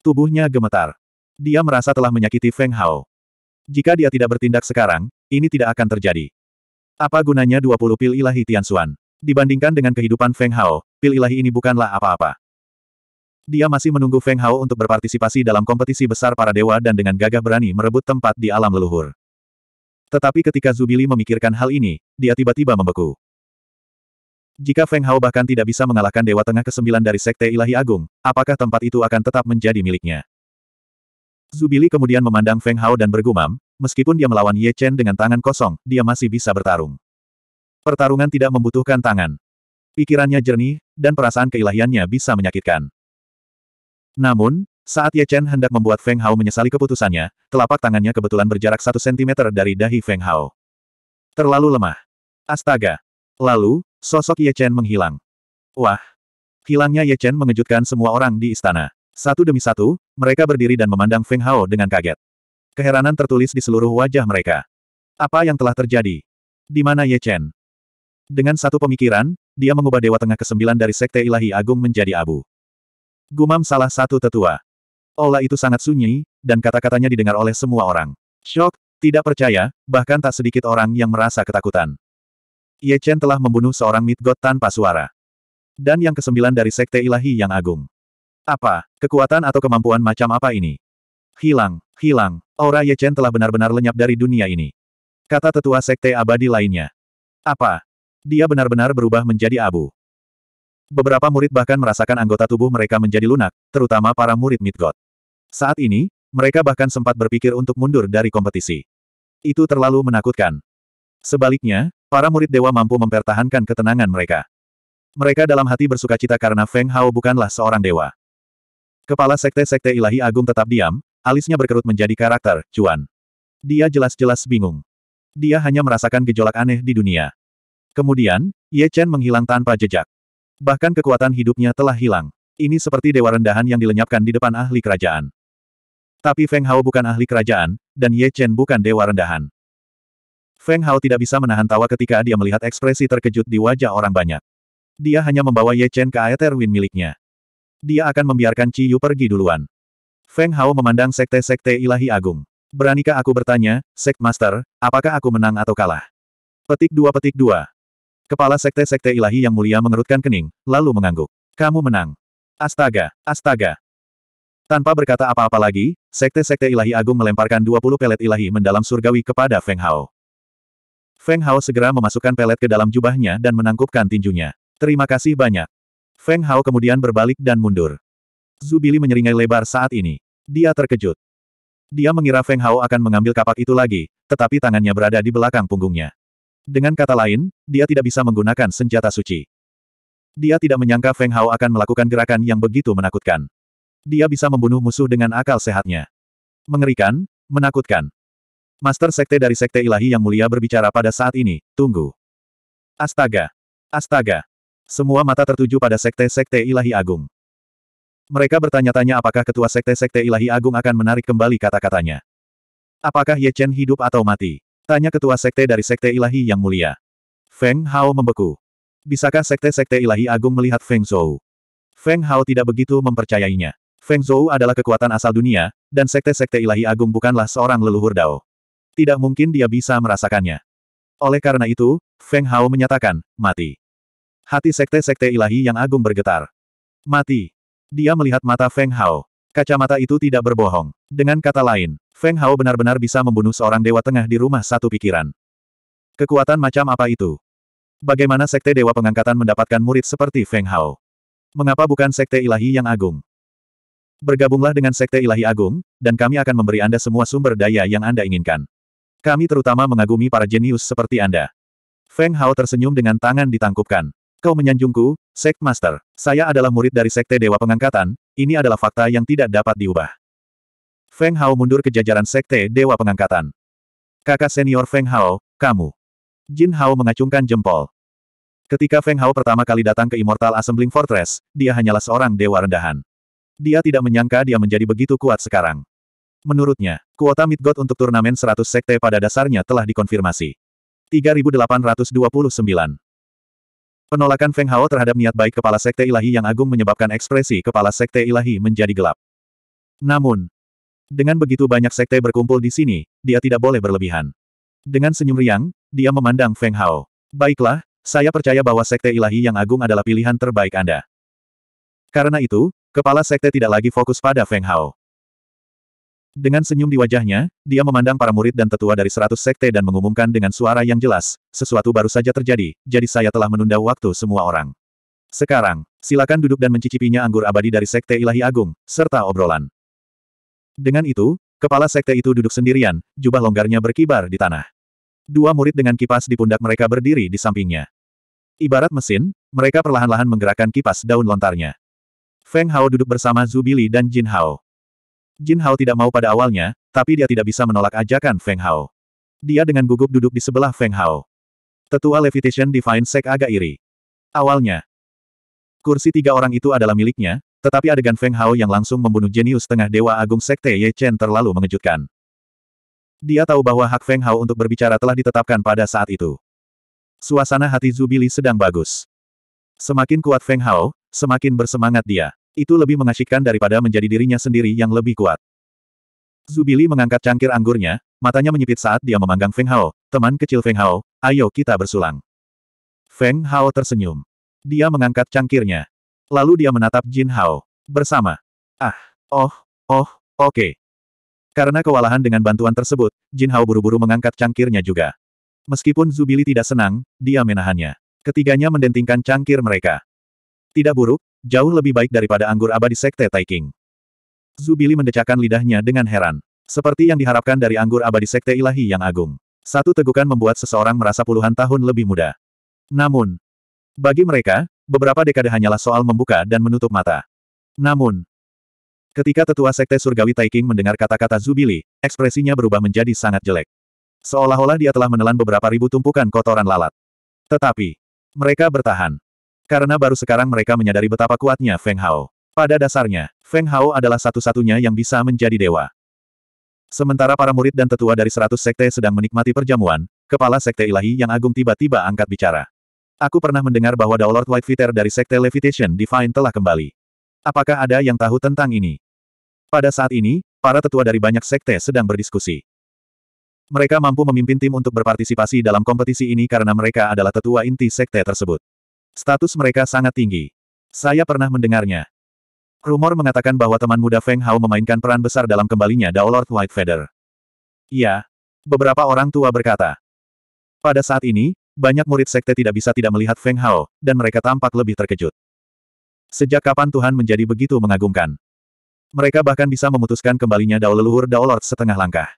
Tubuhnya gemetar. Dia merasa telah menyakiti Feng Hao. Jika dia tidak bertindak sekarang, ini tidak akan terjadi. Apa gunanya 20 pil ilahi Tian Xuan? Dibandingkan dengan kehidupan Feng Hao, pil ilahi ini bukanlah apa-apa. Dia masih menunggu Feng Hao untuk berpartisipasi dalam kompetisi besar para dewa dan dengan gagah berani merebut tempat di alam leluhur. Tetapi ketika Zubili memikirkan hal ini, dia tiba-tiba membeku. Jika Feng Hao bahkan tidak bisa mengalahkan Dewa Tengah ke-9 dari Sekte Ilahi Agung, apakah tempat itu akan tetap menjadi miliknya? Zubili kemudian memandang Feng Hao dan bergumam, meskipun dia melawan Ye Chen dengan tangan kosong, dia masih bisa bertarung. Pertarungan tidak membutuhkan tangan. Pikirannya jernih, dan perasaan keilahiannya bisa menyakitkan. Namun, saat Ye Chen hendak membuat Feng Hao menyesali keputusannya, telapak tangannya kebetulan berjarak satu sentimeter dari dahi Feng Hao. Terlalu lemah. Astaga. Lalu, sosok Ye Chen menghilang. Wah. Hilangnya Ye Chen mengejutkan semua orang di istana. Satu demi satu, mereka berdiri dan memandang Feng Hao dengan kaget. Keheranan tertulis di seluruh wajah mereka. Apa yang telah terjadi? Di mana Ye Chen? Dengan satu pemikiran, dia mengubah Dewa Tengah ke-9 dari Sekte Ilahi Agung menjadi abu. Gumam salah satu tetua. Ola itu sangat sunyi, dan kata-katanya didengar oleh semua orang. Shock, tidak percaya, bahkan tak sedikit orang yang merasa ketakutan. Ye Chen telah membunuh seorang God tanpa suara. Dan yang kesembilan dari Sekte Ilahi yang Agung. Apa, kekuatan atau kemampuan macam apa ini? Hilang, hilang, aura Ye Chen telah benar-benar lenyap dari dunia ini. Kata tetua Sekte Abadi lainnya. Apa? Dia benar-benar berubah menjadi abu. Beberapa murid bahkan merasakan anggota tubuh mereka menjadi lunak, terutama para murid Midgot. Saat ini, mereka bahkan sempat berpikir untuk mundur dari kompetisi. Itu terlalu menakutkan. Sebaliknya, para murid dewa mampu mempertahankan ketenangan mereka. Mereka dalam hati bersuka cita karena Feng Hao bukanlah seorang dewa. Kepala Sekte-Sekte Ilahi Agung tetap diam, alisnya berkerut menjadi karakter, cuan. Dia jelas-jelas bingung. Dia hanya merasakan gejolak aneh di dunia. Kemudian, Ye Chen menghilang tanpa jejak. Bahkan kekuatan hidupnya telah hilang. Ini seperti dewa rendahan yang dilenyapkan di depan ahli kerajaan. Tapi Feng Hao bukan ahli kerajaan, dan Ye Chen bukan dewa rendahan. Feng Hao tidak bisa menahan tawa ketika dia melihat ekspresi terkejut di wajah orang banyak. Dia hanya membawa Ye Chen ke Aether Win miliknya. Dia akan membiarkan Ci Yu pergi duluan. Feng Hao memandang sekte-sekte ilahi agung. Beranikah aku bertanya, Sekt Master, apakah aku menang atau kalah? Petik dua petik dua. Kepala Sekte-Sekte Ilahi yang mulia mengerutkan kening, lalu mengangguk. Kamu menang. Astaga, astaga. Tanpa berkata apa-apa lagi, Sekte-Sekte Ilahi Agung melemparkan 20 pelet ilahi mendalam surgawi kepada Feng Hao. Feng Hao segera memasukkan pelet ke dalam jubahnya dan menangkupkan tinjunya. Terima kasih banyak. Feng Hao kemudian berbalik dan mundur. Zubili menyeringai lebar saat ini. Dia terkejut. Dia mengira Feng Hao akan mengambil kapak itu lagi, tetapi tangannya berada di belakang punggungnya. Dengan kata lain, dia tidak bisa menggunakan senjata suci. Dia tidak menyangka Feng Hao akan melakukan gerakan yang begitu menakutkan. Dia bisa membunuh musuh dengan akal sehatnya. Mengerikan, menakutkan. Master Sekte dari Sekte Ilahi yang mulia berbicara pada saat ini, tunggu. Astaga! Astaga! Semua mata tertuju pada Sekte-Sekte Ilahi Agung. Mereka bertanya-tanya apakah ketua Sekte-Sekte Ilahi Agung akan menarik kembali kata-katanya. Apakah Ye Chen hidup atau mati? Tanya ketua sekte dari sekte ilahi yang mulia. Feng Hao membeku. Bisakah sekte-sekte ilahi agung melihat Feng Zhou? Feng Hao tidak begitu mempercayainya. Feng Zhou adalah kekuatan asal dunia, dan sekte-sekte ilahi agung bukanlah seorang leluhur Dao. Tidak mungkin dia bisa merasakannya. Oleh karena itu, Feng Hao menyatakan, mati. Hati sekte-sekte ilahi yang agung bergetar. Mati. Dia melihat mata Feng Hao. Kacamata itu tidak berbohong. Dengan kata lain, Feng Hao benar-benar bisa membunuh seorang dewa tengah di rumah satu pikiran. Kekuatan macam apa itu? Bagaimana sekte dewa pengangkatan mendapatkan murid seperti Feng Hao? Mengapa bukan sekte ilahi yang agung? Bergabunglah dengan sekte ilahi agung, dan kami akan memberi Anda semua sumber daya yang Anda inginkan. Kami terutama mengagumi para jenius seperti Anda. Feng Hao tersenyum dengan tangan ditangkupkan. Kau menyanjungku, Sek Master. Saya adalah murid dari Sekte Dewa Pengangkatan, ini adalah fakta yang tidak dapat diubah. Feng Hao mundur ke jajaran sekte Dewa Pengangkatan. Kakak senior Feng Hao, kamu. Jin Hao mengacungkan jempol. Ketika Feng Hao pertama kali datang ke Immortal Assembling Fortress, dia hanyalah seorang dewa rendahan. Dia tidak menyangka dia menjadi begitu kuat sekarang. Menurutnya, kuota Midgot untuk turnamen 100 sekte pada dasarnya telah dikonfirmasi. 3829 Penolakan Feng Hao terhadap niat baik kepala Sekte Ilahi yang agung menyebabkan ekspresi kepala Sekte Ilahi menjadi gelap. Namun, dengan begitu banyak sekte berkumpul di sini, dia tidak boleh berlebihan. Dengan senyum riang, dia memandang Feng Hao. Baiklah, saya percaya bahwa Sekte Ilahi yang agung adalah pilihan terbaik Anda. Karena itu, kepala sekte tidak lagi fokus pada Feng Hao. Dengan senyum di wajahnya, dia memandang para murid dan tetua dari seratus sekte dan mengumumkan dengan suara yang jelas, sesuatu baru saja terjadi, jadi saya telah menunda waktu semua orang. Sekarang, silakan duduk dan mencicipinya anggur abadi dari Sekte Ilahi Agung, serta obrolan. Dengan itu, kepala sekte itu duduk sendirian, jubah longgarnya berkibar di tanah. Dua murid dengan kipas di pundak mereka berdiri di sampingnya. Ibarat mesin, mereka perlahan-lahan menggerakkan kipas daun lontarnya. Feng Hao duduk bersama Zubili dan Jin Hao. Jin Hao tidak mau pada awalnya, tapi dia tidak bisa menolak ajakan Feng Hao. Dia dengan gugup duduk di sebelah Feng Hao. Tetua Levitation Divine Sek agak iri. Awalnya, kursi tiga orang itu adalah miliknya, tetapi adegan Feng Hao yang langsung membunuh jenius tengah Dewa Agung Sekte Ye Chen terlalu mengejutkan. Dia tahu bahwa hak Feng Hao untuk berbicara telah ditetapkan pada saat itu. Suasana hati Zubili sedang bagus. Semakin kuat Feng Hao, semakin bersemangat dia. Itu lebih mengasyikkan daripada menjadi dirinya sendiri yang lebih kuat. Zubili mengangkat cangkir anggurnya, matanya menyipit saat dia memanggang Feng Hao, teman kecil Feng Hao, ayo kita bersulang. Feng Hao tersenyum. Dia mengangkat cangkirnya. Lalu dia menatap Jin Hao. Bersama. Ah, oh, oh, oke. Okay. Karena kewalahan dengan bantuan tersebut, Jin Hao buru-buru mengangkat cangkirnya juga. Meskipun Zubili tidak senang, dia menahannya. Ketiganya mendentingkan cangkir mereka. Tidak buruk, Jauh lebih baik daripada anggur abadi Sekte Taiking. Zubili mendecakkan lidahnya dengan heran. Seperti yang diharapkan dari anggur abadi Sekte Ilahi yang agung. Satu tegukan membuat seseorang merasa puluhan tahun lebih muda. Namun, bagi mereka, beberapa dekade hanyalah soal membuka dan menutup mata. Namun, ketika tetua Sekte Surgawi Taiking mendengar kata-kata Zubili, ekspresinya berubah menjadi sangat jelek. Seolah-olah dia telah menelan beberapa ribu tumpukan kotoran lalat. Tetapi, mereka bertahan. Karena baru sekarang mereka menyadari betapa kuatnya Feng Hao. Pada dasarnya, Feng Hao adalah satu-satunya yang bisa menjadi dewa. Sementara para murid dan tetua dari seratus sekte sedang menikmati perjamuan, kepala sekte ilahi yang agung tiba-tiba angkat bicara. Aku pernah mendengar bahwa Daolord White dari sekte Levitation Divine telah kembali. Apakah ada yang tahu tentang ini? Pada saat ini, para tetua dari banyak sekte sedang berdiskusi. Mereka mampu memimpin tim untuk berpartisipasi dalam kompetisi ini karena mereka adalah tetua inti sekte tersebut. Status mereka sangat tinggi. Saya pernah mendengarnya. Rumor mengatakan bahwa teman muda Feng Hao memainkan peran besar dalam kembalinya Dao Lord White Feather. Iya. Beberapa orang tua berkata. Pada saat ini, banyak murid sekte tidak bisa tidak melihat Feng Hao, dan mereka tampak lebih terkejut. Sejak kapan Tuhan menjadi begitu mengagumkan? Mereka bahkan bisa memutuskan kembalinya Dao Leluhur Dao Lord setengah langkah.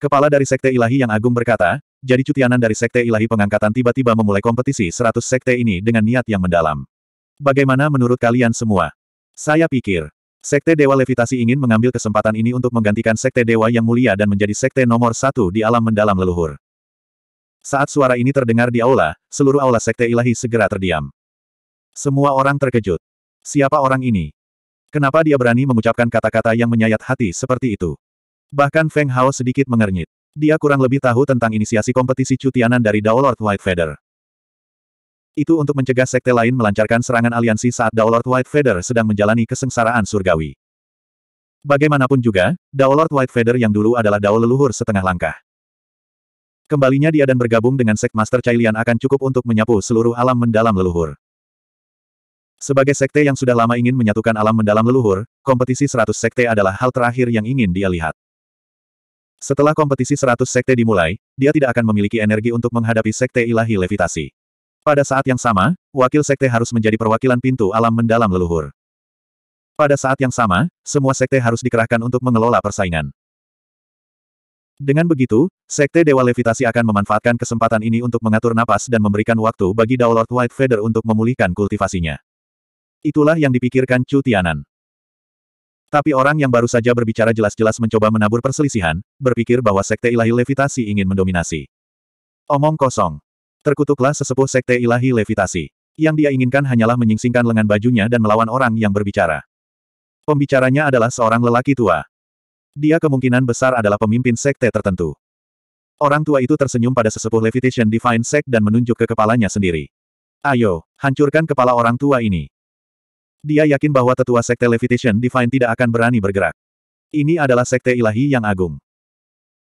Kepala dari Sekte Ilahi yang agung berkata, jadi cutianan dari Sekte Ilahi pengangkatan tiba-tiba memulai kompetisi 100 Sekte ini dengan niat yang mendalam. Bagaimana menurut kalian semua? Saya pikir, Sekte Dewa Levitasi ingin mengambil kesempatan ini untuk menggantikan Sekte Dewa yang mulia dan menjadi Sekte nomor satu di alam mendalam leluhur. Saat suara ini terdengar di aula, seluruh aula Sekte Ilahi segera terdiam. Semua orang terkejut. Siapa orang ini? Kenapa dia berani mengucapkan kata-kata yang menyayat hati seperti itu? Bahkan Feng Hao sedikit mengernyit. Dia kurang lebih tahu tentang inisiasi kompetisi cutianan dari Dao Lord White Feather. Itu untuk mencegah sekte lain melancarkan serangan aliansi saat Dao Lord White Feather sedang menjalani kesengsaraan surgawi. Bagaimanapun juga, Dao Lord White Feather yang dulu adalah Dao leluhur setengah langkah. Kembalinya dia dan bergabung dengan Sek Master Cailian akan cukup untuk menyapu seluruh alam mendalam leluhur. Sebagai sekte yang sudah lama ingin menyatukan alam mendalam leluhur, kompetisi 100 sekte adalah hal terakhir yang ingin dia lihat. Setelah kompetisi 100 sekte dimulai, dia tidak akan memiliki energi untuk menghadapi sekte ilahi levitasi. Pada saat yang sama, wakil sekte harus menjadi perwakilan pintu alam mendalam leluhur. Pada saat yang sama, semua sekte harus dikerahkan untuk mengelola persaingan. Dengan begitu, Sekte Dewa Levitasi akan memanfaatkan kesempatan ini untuk mengatur napas dan memberikan waktu bagi Daulord White Feather untuk memulihkan kultivasinya. Itulah yang dipikirkan Chu Tianan. Tapi orang yang baru saja berbicara jelas-jelas mencoba menabur perselisihan, berpikir bahwa Sekte Ilahi Levitasi ingin mendominasi. Omong kosong. Terkutuklah sesepuh Sekte Ilahi Levitasi. Yang dia inginkan hanyalah menyingsingkan lengan bajunya dan melawan orang yang berbicara. Pembicaranya adalah seorang lelaki tua. Dia kemungkinan besar adalah pemimpin sekte tertentu. Orang tua itu tersenyum pada sesepuh Levitation Divine Sect dan menunjuk ke kepalanya sendiri. Ayo, hancurkan kepala orang tua ini. Dia yakin bahwa tetua sekte Levitation Divine tidak akan berani bergerak. Ini adalah sekte ilahi yang agung.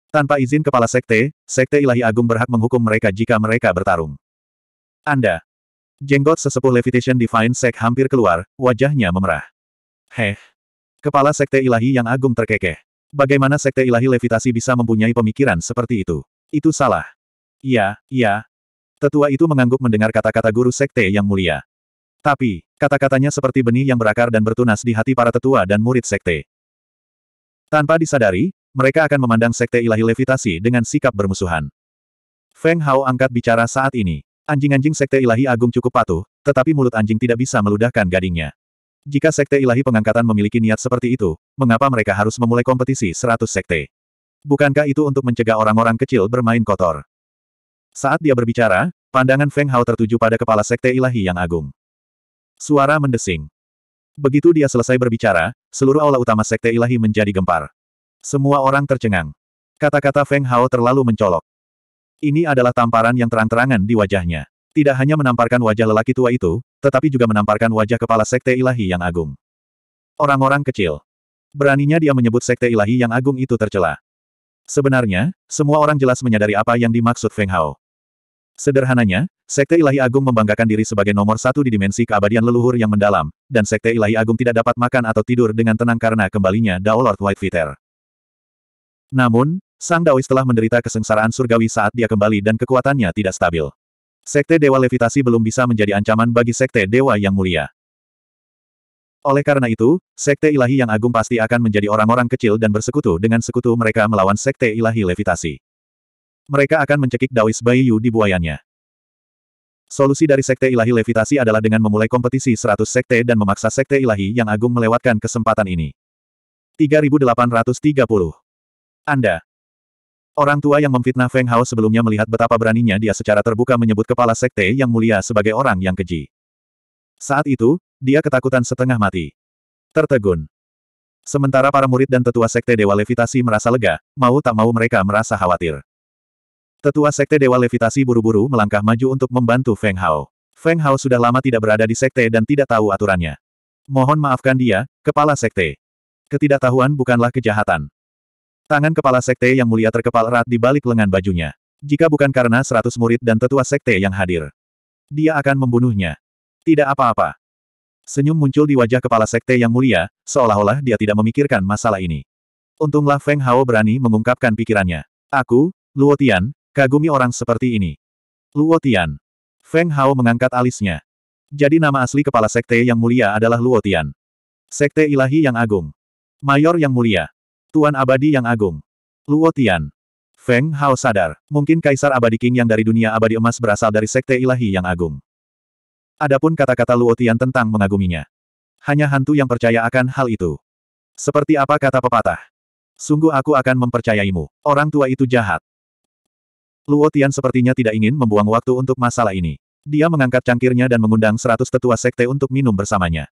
Tanpa izin kepala sekte, sekte ilahi agung berhak menghukum mereka jika mereka bertarung. Anda. Jenggot sesepuh Levitation Divine Sek hampir keluar, wajahnya memerah. Heh. Kepala sekte ilahi yang agung terkekeh. Bagaimana sekte ilahi levitasi bisa mempunyai pemikiran seperti itu? Itu salah. Iya, iya. Tetua itu mengangguk mendengar kata-kata guru sekte yang mulia. Tapi, kata-katanya seperti benih yang berakar dan bertunas di hati para tetua dan murid sekte. Tanpa disadari, mereka akan memandang sekte ilahi levitasi dengan sikap bermusuhan. Feng Hao angkat bicara saat ini. Anjing-anjing sekte ilahi agung cukup patuh, tetapi mulut anjing tidak bisa meludahkan gadingnya. Jika sekte ilahi pengangkatan memiliki niat seperti itu, mengapa mereka harus memulai kompetisi 100 sekte? Bukankah itu untuk mencegah orang-orang kecil bermain kotor? Saat dia berbicara, pandangan Feng Hao tertuju pada kepala sekte ilahi yang agung. Suara mendesing. Begitu dia selesai berbicara, seluruh aula utama Sekte Ilahi menjadi gempar. Semua orang tercengang. Kata-kata Feng Hao terlalu mencolok. Ini adalah tamparan yang terang-terangan di wajahnya. Tidak hanya menamparkan wajah lelaki tua itu, tetapi juga menamparkan wajah kepala Sekte Ilahi yang agung. Orang-orang kecil. Beraninya dia menyebut Sekte Ilahi yang agung itu tercela. Sebenarnya, semua orang jelas menyadari apa yang dimaksud Feng Hao. Sederhananya, Sekte Ilahi Agung membanggakan diri sebagai nomor satu di dimensi keabadian leluhur yang mendalam, dan Sekte Ilahi Agung tidak dapat makan atau tidur dengan tenang karena kembalinya Dao Lord Whitefitter. Namun, Sang Daois telah menderita kesengsaraan surgawi saat dia kembali dan kekuatannya tidak stabil. Sekte Dewa Levitasi belum bisa menjadi ancaman bagi Sekte Dewa yang mulia. Oleh karena itu, Sekte Ilahi yang Agung pasti akan menjadi orang-orang kecil dan bersekutu dengan sekutu mereka melawan Sekte Ilahi Levitasi mereka akan mencekik Daois Yu di buayanya. Solusi dari Sekte Ilahi Levitasi adalah dengan memulai kompetisi 100 sekte dan memaksa Sekte Ilahi yang agung melewatkan kesempatan ini. 3830 Anda Orang tua yang memfitnah Feng Hao sebelumnya melihat betapa beraninya dia secara terbuka menyebut kepala sekte yang mulia sebagai orang yang keji. Saat itu, dia ketakutan setengah mati. Tertegun. Sementara para murid dan tetua sekte Dewa Levitasi merasa lega, mau tak mau mereka merasa khawatir. Tetua Sekte Dewa Levitasi buru-buru melangkah maju untuk membantu Feng Hao. Feng Hao sudah lama tidak berada di sekte dan tidak tahu aturannya. Mohon maafkan dia, Kepala Sekte. Ketidaktahuan bukanlah kejahatan. Tangan Kepala Sekte yang mulia terkepal erat di balik lengan bajunya. Jika bukan karena seratus murid dan tetua sekte yang hadir. Dia akan membunuhnya. Tidak apa-apa. Senyum muncul di wajah Kepala Sekte yang mulia, seolah-olah dia tidak memikirkan masalah ini. Untunglah Feng Hao berani mengungkapkan pikirannya. Aku, Luotian, Kagumi orang seperti ini. Luo Tian. Feng Hao mengangkat alisnya. Jadi nama asli kepala sekte yang mulia adalah Luo Tian. Sekte ilahi yang agung. Mayor yang mulia. Tuan abadi yang agung. Luo Tian. Feng Hao sadar, mungkin Kaisar Abadi King yang dari dunia abadi emas berasal dari sekte ilahi yang agung. Adapun kata-kata Luo Tian tentang mengaguminya. Hanya hantu yang percaya akan hal itu. Seperti apa kata pepatah? Sungguh aku akan mempercayaimu. Orang tua itu jahat. Luo Tian sepertinya tidak ingin membuang waktu untuk masalah ini. Dia mengangkat cangkirnya dan mengundang seratus tetua sekte untuk minum bersamanya.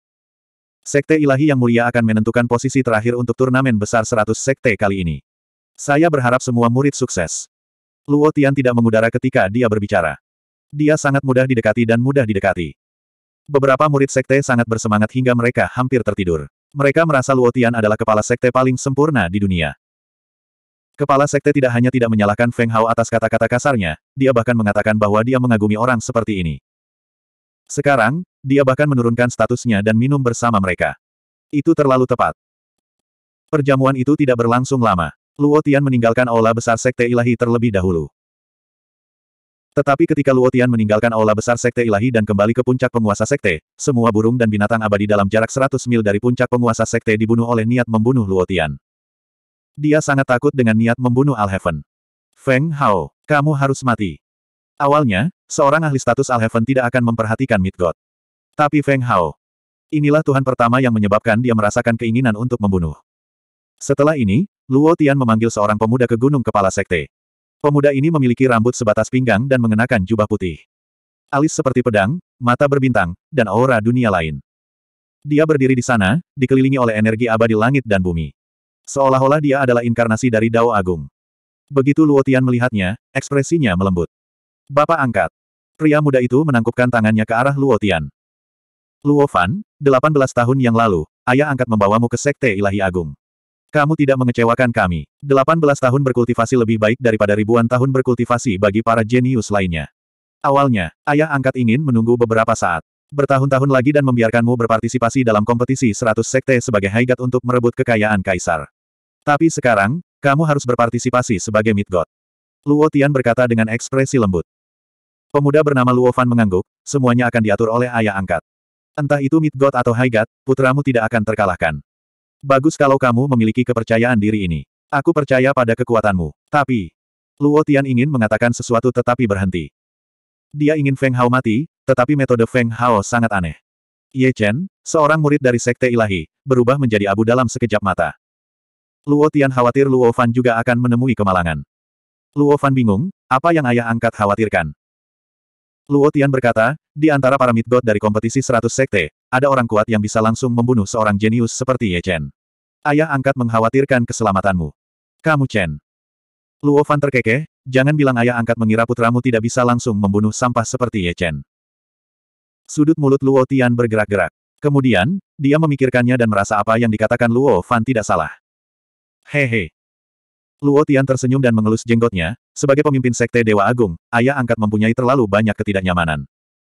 Sekte ilahi yang mulia akan menentukan posisi terakhir untuk turnamen besar seratus sekte kali ini. Saya berharap semua murid sukses. Luo Tian tidak mengudara ketika dia berbicara. Dia sangat mudah didekati dan mudah didekati. Beberapa murid sekte sangat bersemangat hingga mereka hampir tertidur. Mereka merasa Luo Tian adalah kepala sekte paling sempurna di dunia. Kepala sekte tidak hanya tidak menyalahkan Feng Hao atas kata-kata kasarnya, dia bahkan mengatakan bahwa dia mengagumi orang seperti ini. Sekarang, dia bahkan menurunkan statusnya dan minum bersama mereka. Itu terlalu tepat. Perjamuan itu tidak berlangsung lama. Luo Tian meninggalkan aula besar sekte ilahi terlebih dahulu. Tetapi ketika Luo Tian meninggalkan aula besar sekte ilahi dan kembali ke puncak penguasa sekte, semua burung dan binatang abadi dalam jarak 100 mil dari puncak penguasa sekte dibunuh oleh niat membunuh Luo Tian. Dia sangat takut dengan niat membunuh Alheaven. Feng Hao, kamu harus mati. Awalnya, seorang ahli status Alheaven tidak akan memperhatikan Mid Tapi Feng Hao, inilah Tuhan pertama yang menyebabkan dia merasakan keinginan untuk membunuh. Setelah ini, Luo Tian memanggil seorang pemuda ke gunung kepala sekte. Pemuda ini memiliki rambut sebatas pinggang dan mengenakan jubah putih. Alis seperti pedang, mata berbintang, dan aura dunia lain. Dia berdiri di sana, dikelilingi oleh energi abadi langit dan bumi. Seolah-olah dia adalah inkarnasi dari Dao Agung. Begitu Luotian melihatnya, ekspresinya melembut. Bapak angkat. Pria muda itu menangkupkan tangannya ke arah Luotian. Tian. Luo Fan, 18 tahun yang lalu, ayah angkat membawamu ke Sekte Ilahi Agung. Kamu tidak mengecewakan kami. 18 tahun berkultivasi lebih baik daripada ribuan tahun berkultivasi bagi para jenius lainnya. Awalnya, ayah angkat ingin menunggu beberapa saat. Bertahun-tahun lagi dan membiarkanmu berpartisipasi dalam kompetisi 100 sekte sebagai haigat untuk merebut kekayaan kaisar. Tapi sekarang, kamu harus berpartisipasi sebagai Mid God. Luo Tian berkata dengan ekspresi lembut. Pemuda bernama Luo Fan mengangguk, semuanya akan diatur oleh ayah angkat. Entah itu Mid God atau High God, putramu tidak akan terkalahkan. Bagus kalau kamu memiliki kepercayaan diri ini. Aku percaya pada kekuatanmu. Tapi, Luo Tian ingin mengatakan sesuatu tetapi berhenti. Dia ingin Feng Hao mati, tetapi metode Feng Hao sangat aneh. Ye Chen, seorang murid dari Sekte Ilahi, berubah menjadi abu dalam sekejap mata. Luo Tian khawatir Luo Fan juga akan menemui kemalangan. Luo Fan bingung, apa yang ayah angkat khawatirkan? Luo Tian berkata, di antara para God dari kompetisi 100 sekte, ada orang kuat yang bisa langsung membunuh seorang jenius seperti Ye Chen. Ayah angkat mengkhawatirkan keselamatanmu. Kamu Chen. Luo Fan terkekeh, jangan bilang ayah angkat mengira putramu tidak bisa langsung membunuh sampah seperti Ye Chen. Sudut mulut Luo Tian bergerak-gerak. Kemudian, dia memikirkannya dan merasa apa yang dikatakan Luo Fan tidak salah. Hehe. Luo Tian tersenyum dan mengelus jenggotnya, sebagai pemimpin Sekte Dewa Agung, ayah angkat mempunyai terlalu banyak ketidaknyamanan.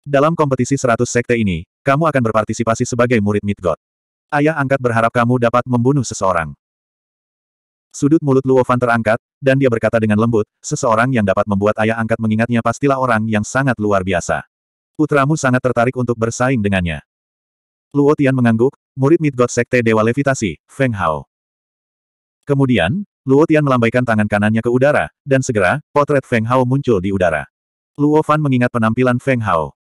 Dalam kompetisi 100 sekte ini, kamu akan berpartisipasi sebagai murid Midgard. Ayah angkat berharap kamu dapat membunuh seseorang. Sudut mulut Luo Fan terangkat, dan dia berkata dengan lembut, seseorang yang dapat membuat ayah angkat mengingatnya pastilah orang yang sangat luar biasa. Putramu sangat tertarik untuk bersaing dengannya. Luo Tian mengangguk, murid Midgard Sekte Dewa Levitasi, Feng Hao. Kemudian, Luo Tian melambaikan tangan kanannya ke udara, dan segera, potret Feng Hao muncul di udara. Luo Fan mengingat penampilan Feng Hao.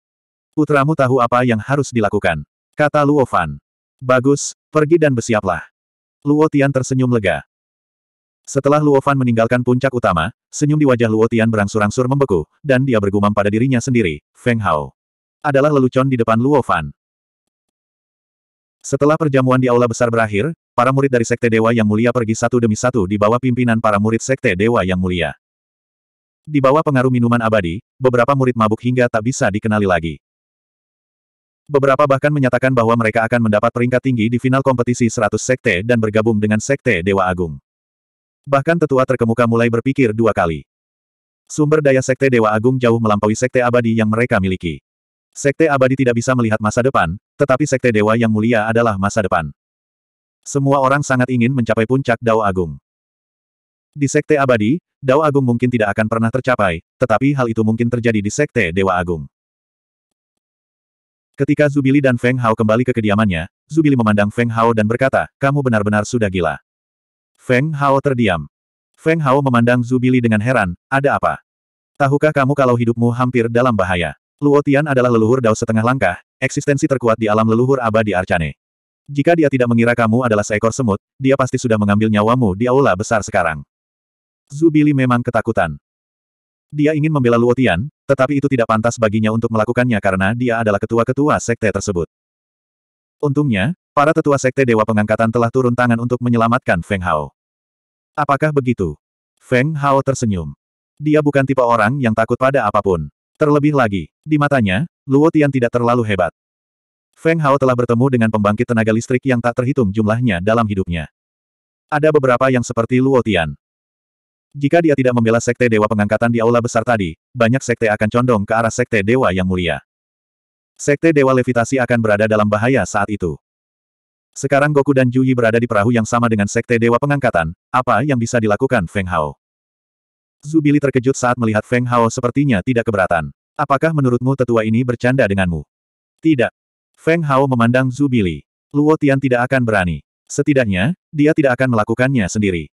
Putramu tahu apa yang harus dilakukan. Kata Luo Fan. Bagus, pergi dan bersiaplah. Luo Tian tersenyum lega. Setelah Luo Fan meninggalkan puncak utama, senyum di wajah Luo Tian berangsur-angsur membeku, dan dia bergumam pada dirinya sendiri, Feng Hao. Adalah lelucon di depan Luo Fan. Setelah perjamuan di aula besar berakhir, Para murid dari Sekte Dewa Yang Mulia pergi satu demi satu di bawah pimpinan para murid Sekte Dewa Yang Mulia. Di bawah pengaruh minuman abadi, beberapa murid mabuk hingga tak bisa dikenali lagi. Beberapa bahkan menyatakan bahwa mereka akan mendapat peringkat tinggi di final kompetisi 100 sekte dan bergabung dengan Sekte Dewa Agung. Bahkan tetua terkemuka mulai berpikir dua kali. Sumber daya Sekte Dewa Agung jauh melampaui Sekte Abadi yang mereka miliki. Sekte Abadi tidak bisa melihat masa depan, tetapi Sekte Dewa yang mulia adalah masa depan. Semua orang sangat ingin mencapai puncak Dao Agung. Di Sekte Abadi, Dao Agung mungkin tidak akan pernah tercapai, tetapi hal itu mungkin terjadi di Sekte Dewa Agung. Ketika Zubili dan Feng Hao kembali ke kediamannya, Zubili memandang Feng Hao dan berkata, kamu benar-benar sudah gila. Feng Hao terdiam. Feng Hao memandang Zubili dengan heran, ada apa? Tahukah kamu kalau hidupmu hampir dalam bahaya? Luotian adalah leluhur dao setengah langkah, eksistensi terkuat di alam leluhur abadi Arcane. Jika dia tidak mengira kamu adalah seekor semut, dia pasti sudah mengambil nyawamu di aula besar sekarang. Zubili memang ketakutan. Dia ingin membela Luotian, tetapi itu tidak pantas baginya untuk melakukannya karena dia adalah ketua-ketua sekte tersebut. Untungnya, para tetua sekte Dewa Pengangkatan telah turun tangan untuk menyelamatkan Feng Hao. Apakah begitu? Feng Hao tersenyum. Dia bukan tipe orang yang takut pada apapun. Terlebih lagi, di matanya, Luotian tidak terlalu hebat. Feng Hao telah bertemu dengan pembangkit tenaga listrik yang tak terhitung jumlahnya dalam hidupnya. Ada beberapa yang seperti Luo Tian. Jika dia tidak membela Sekte Dewa Pengangkatan di Aula Besar tadi, banyak Sekte akan condong ke arah Sekte Dewa Yang Mulia. Sekte Dewa Levitasi akan berada dalam bahaya saat itu. Sekarang Goku dan Juyi berada di perahu yang sama dengan Sekte Dewa Pengangkatan, apa yang bisa dilakukan Feng Hao? Zubili terkejut saat melihat Feng Hao sepertinya tidak keberatan. Apakah menurutmu tetua ini bercanda denganmu? Tidak, Feng Hao memandang Zubili. Luo Tian tidak akan berani. Setidaknya, dia tidak akan melakukannya sendiri.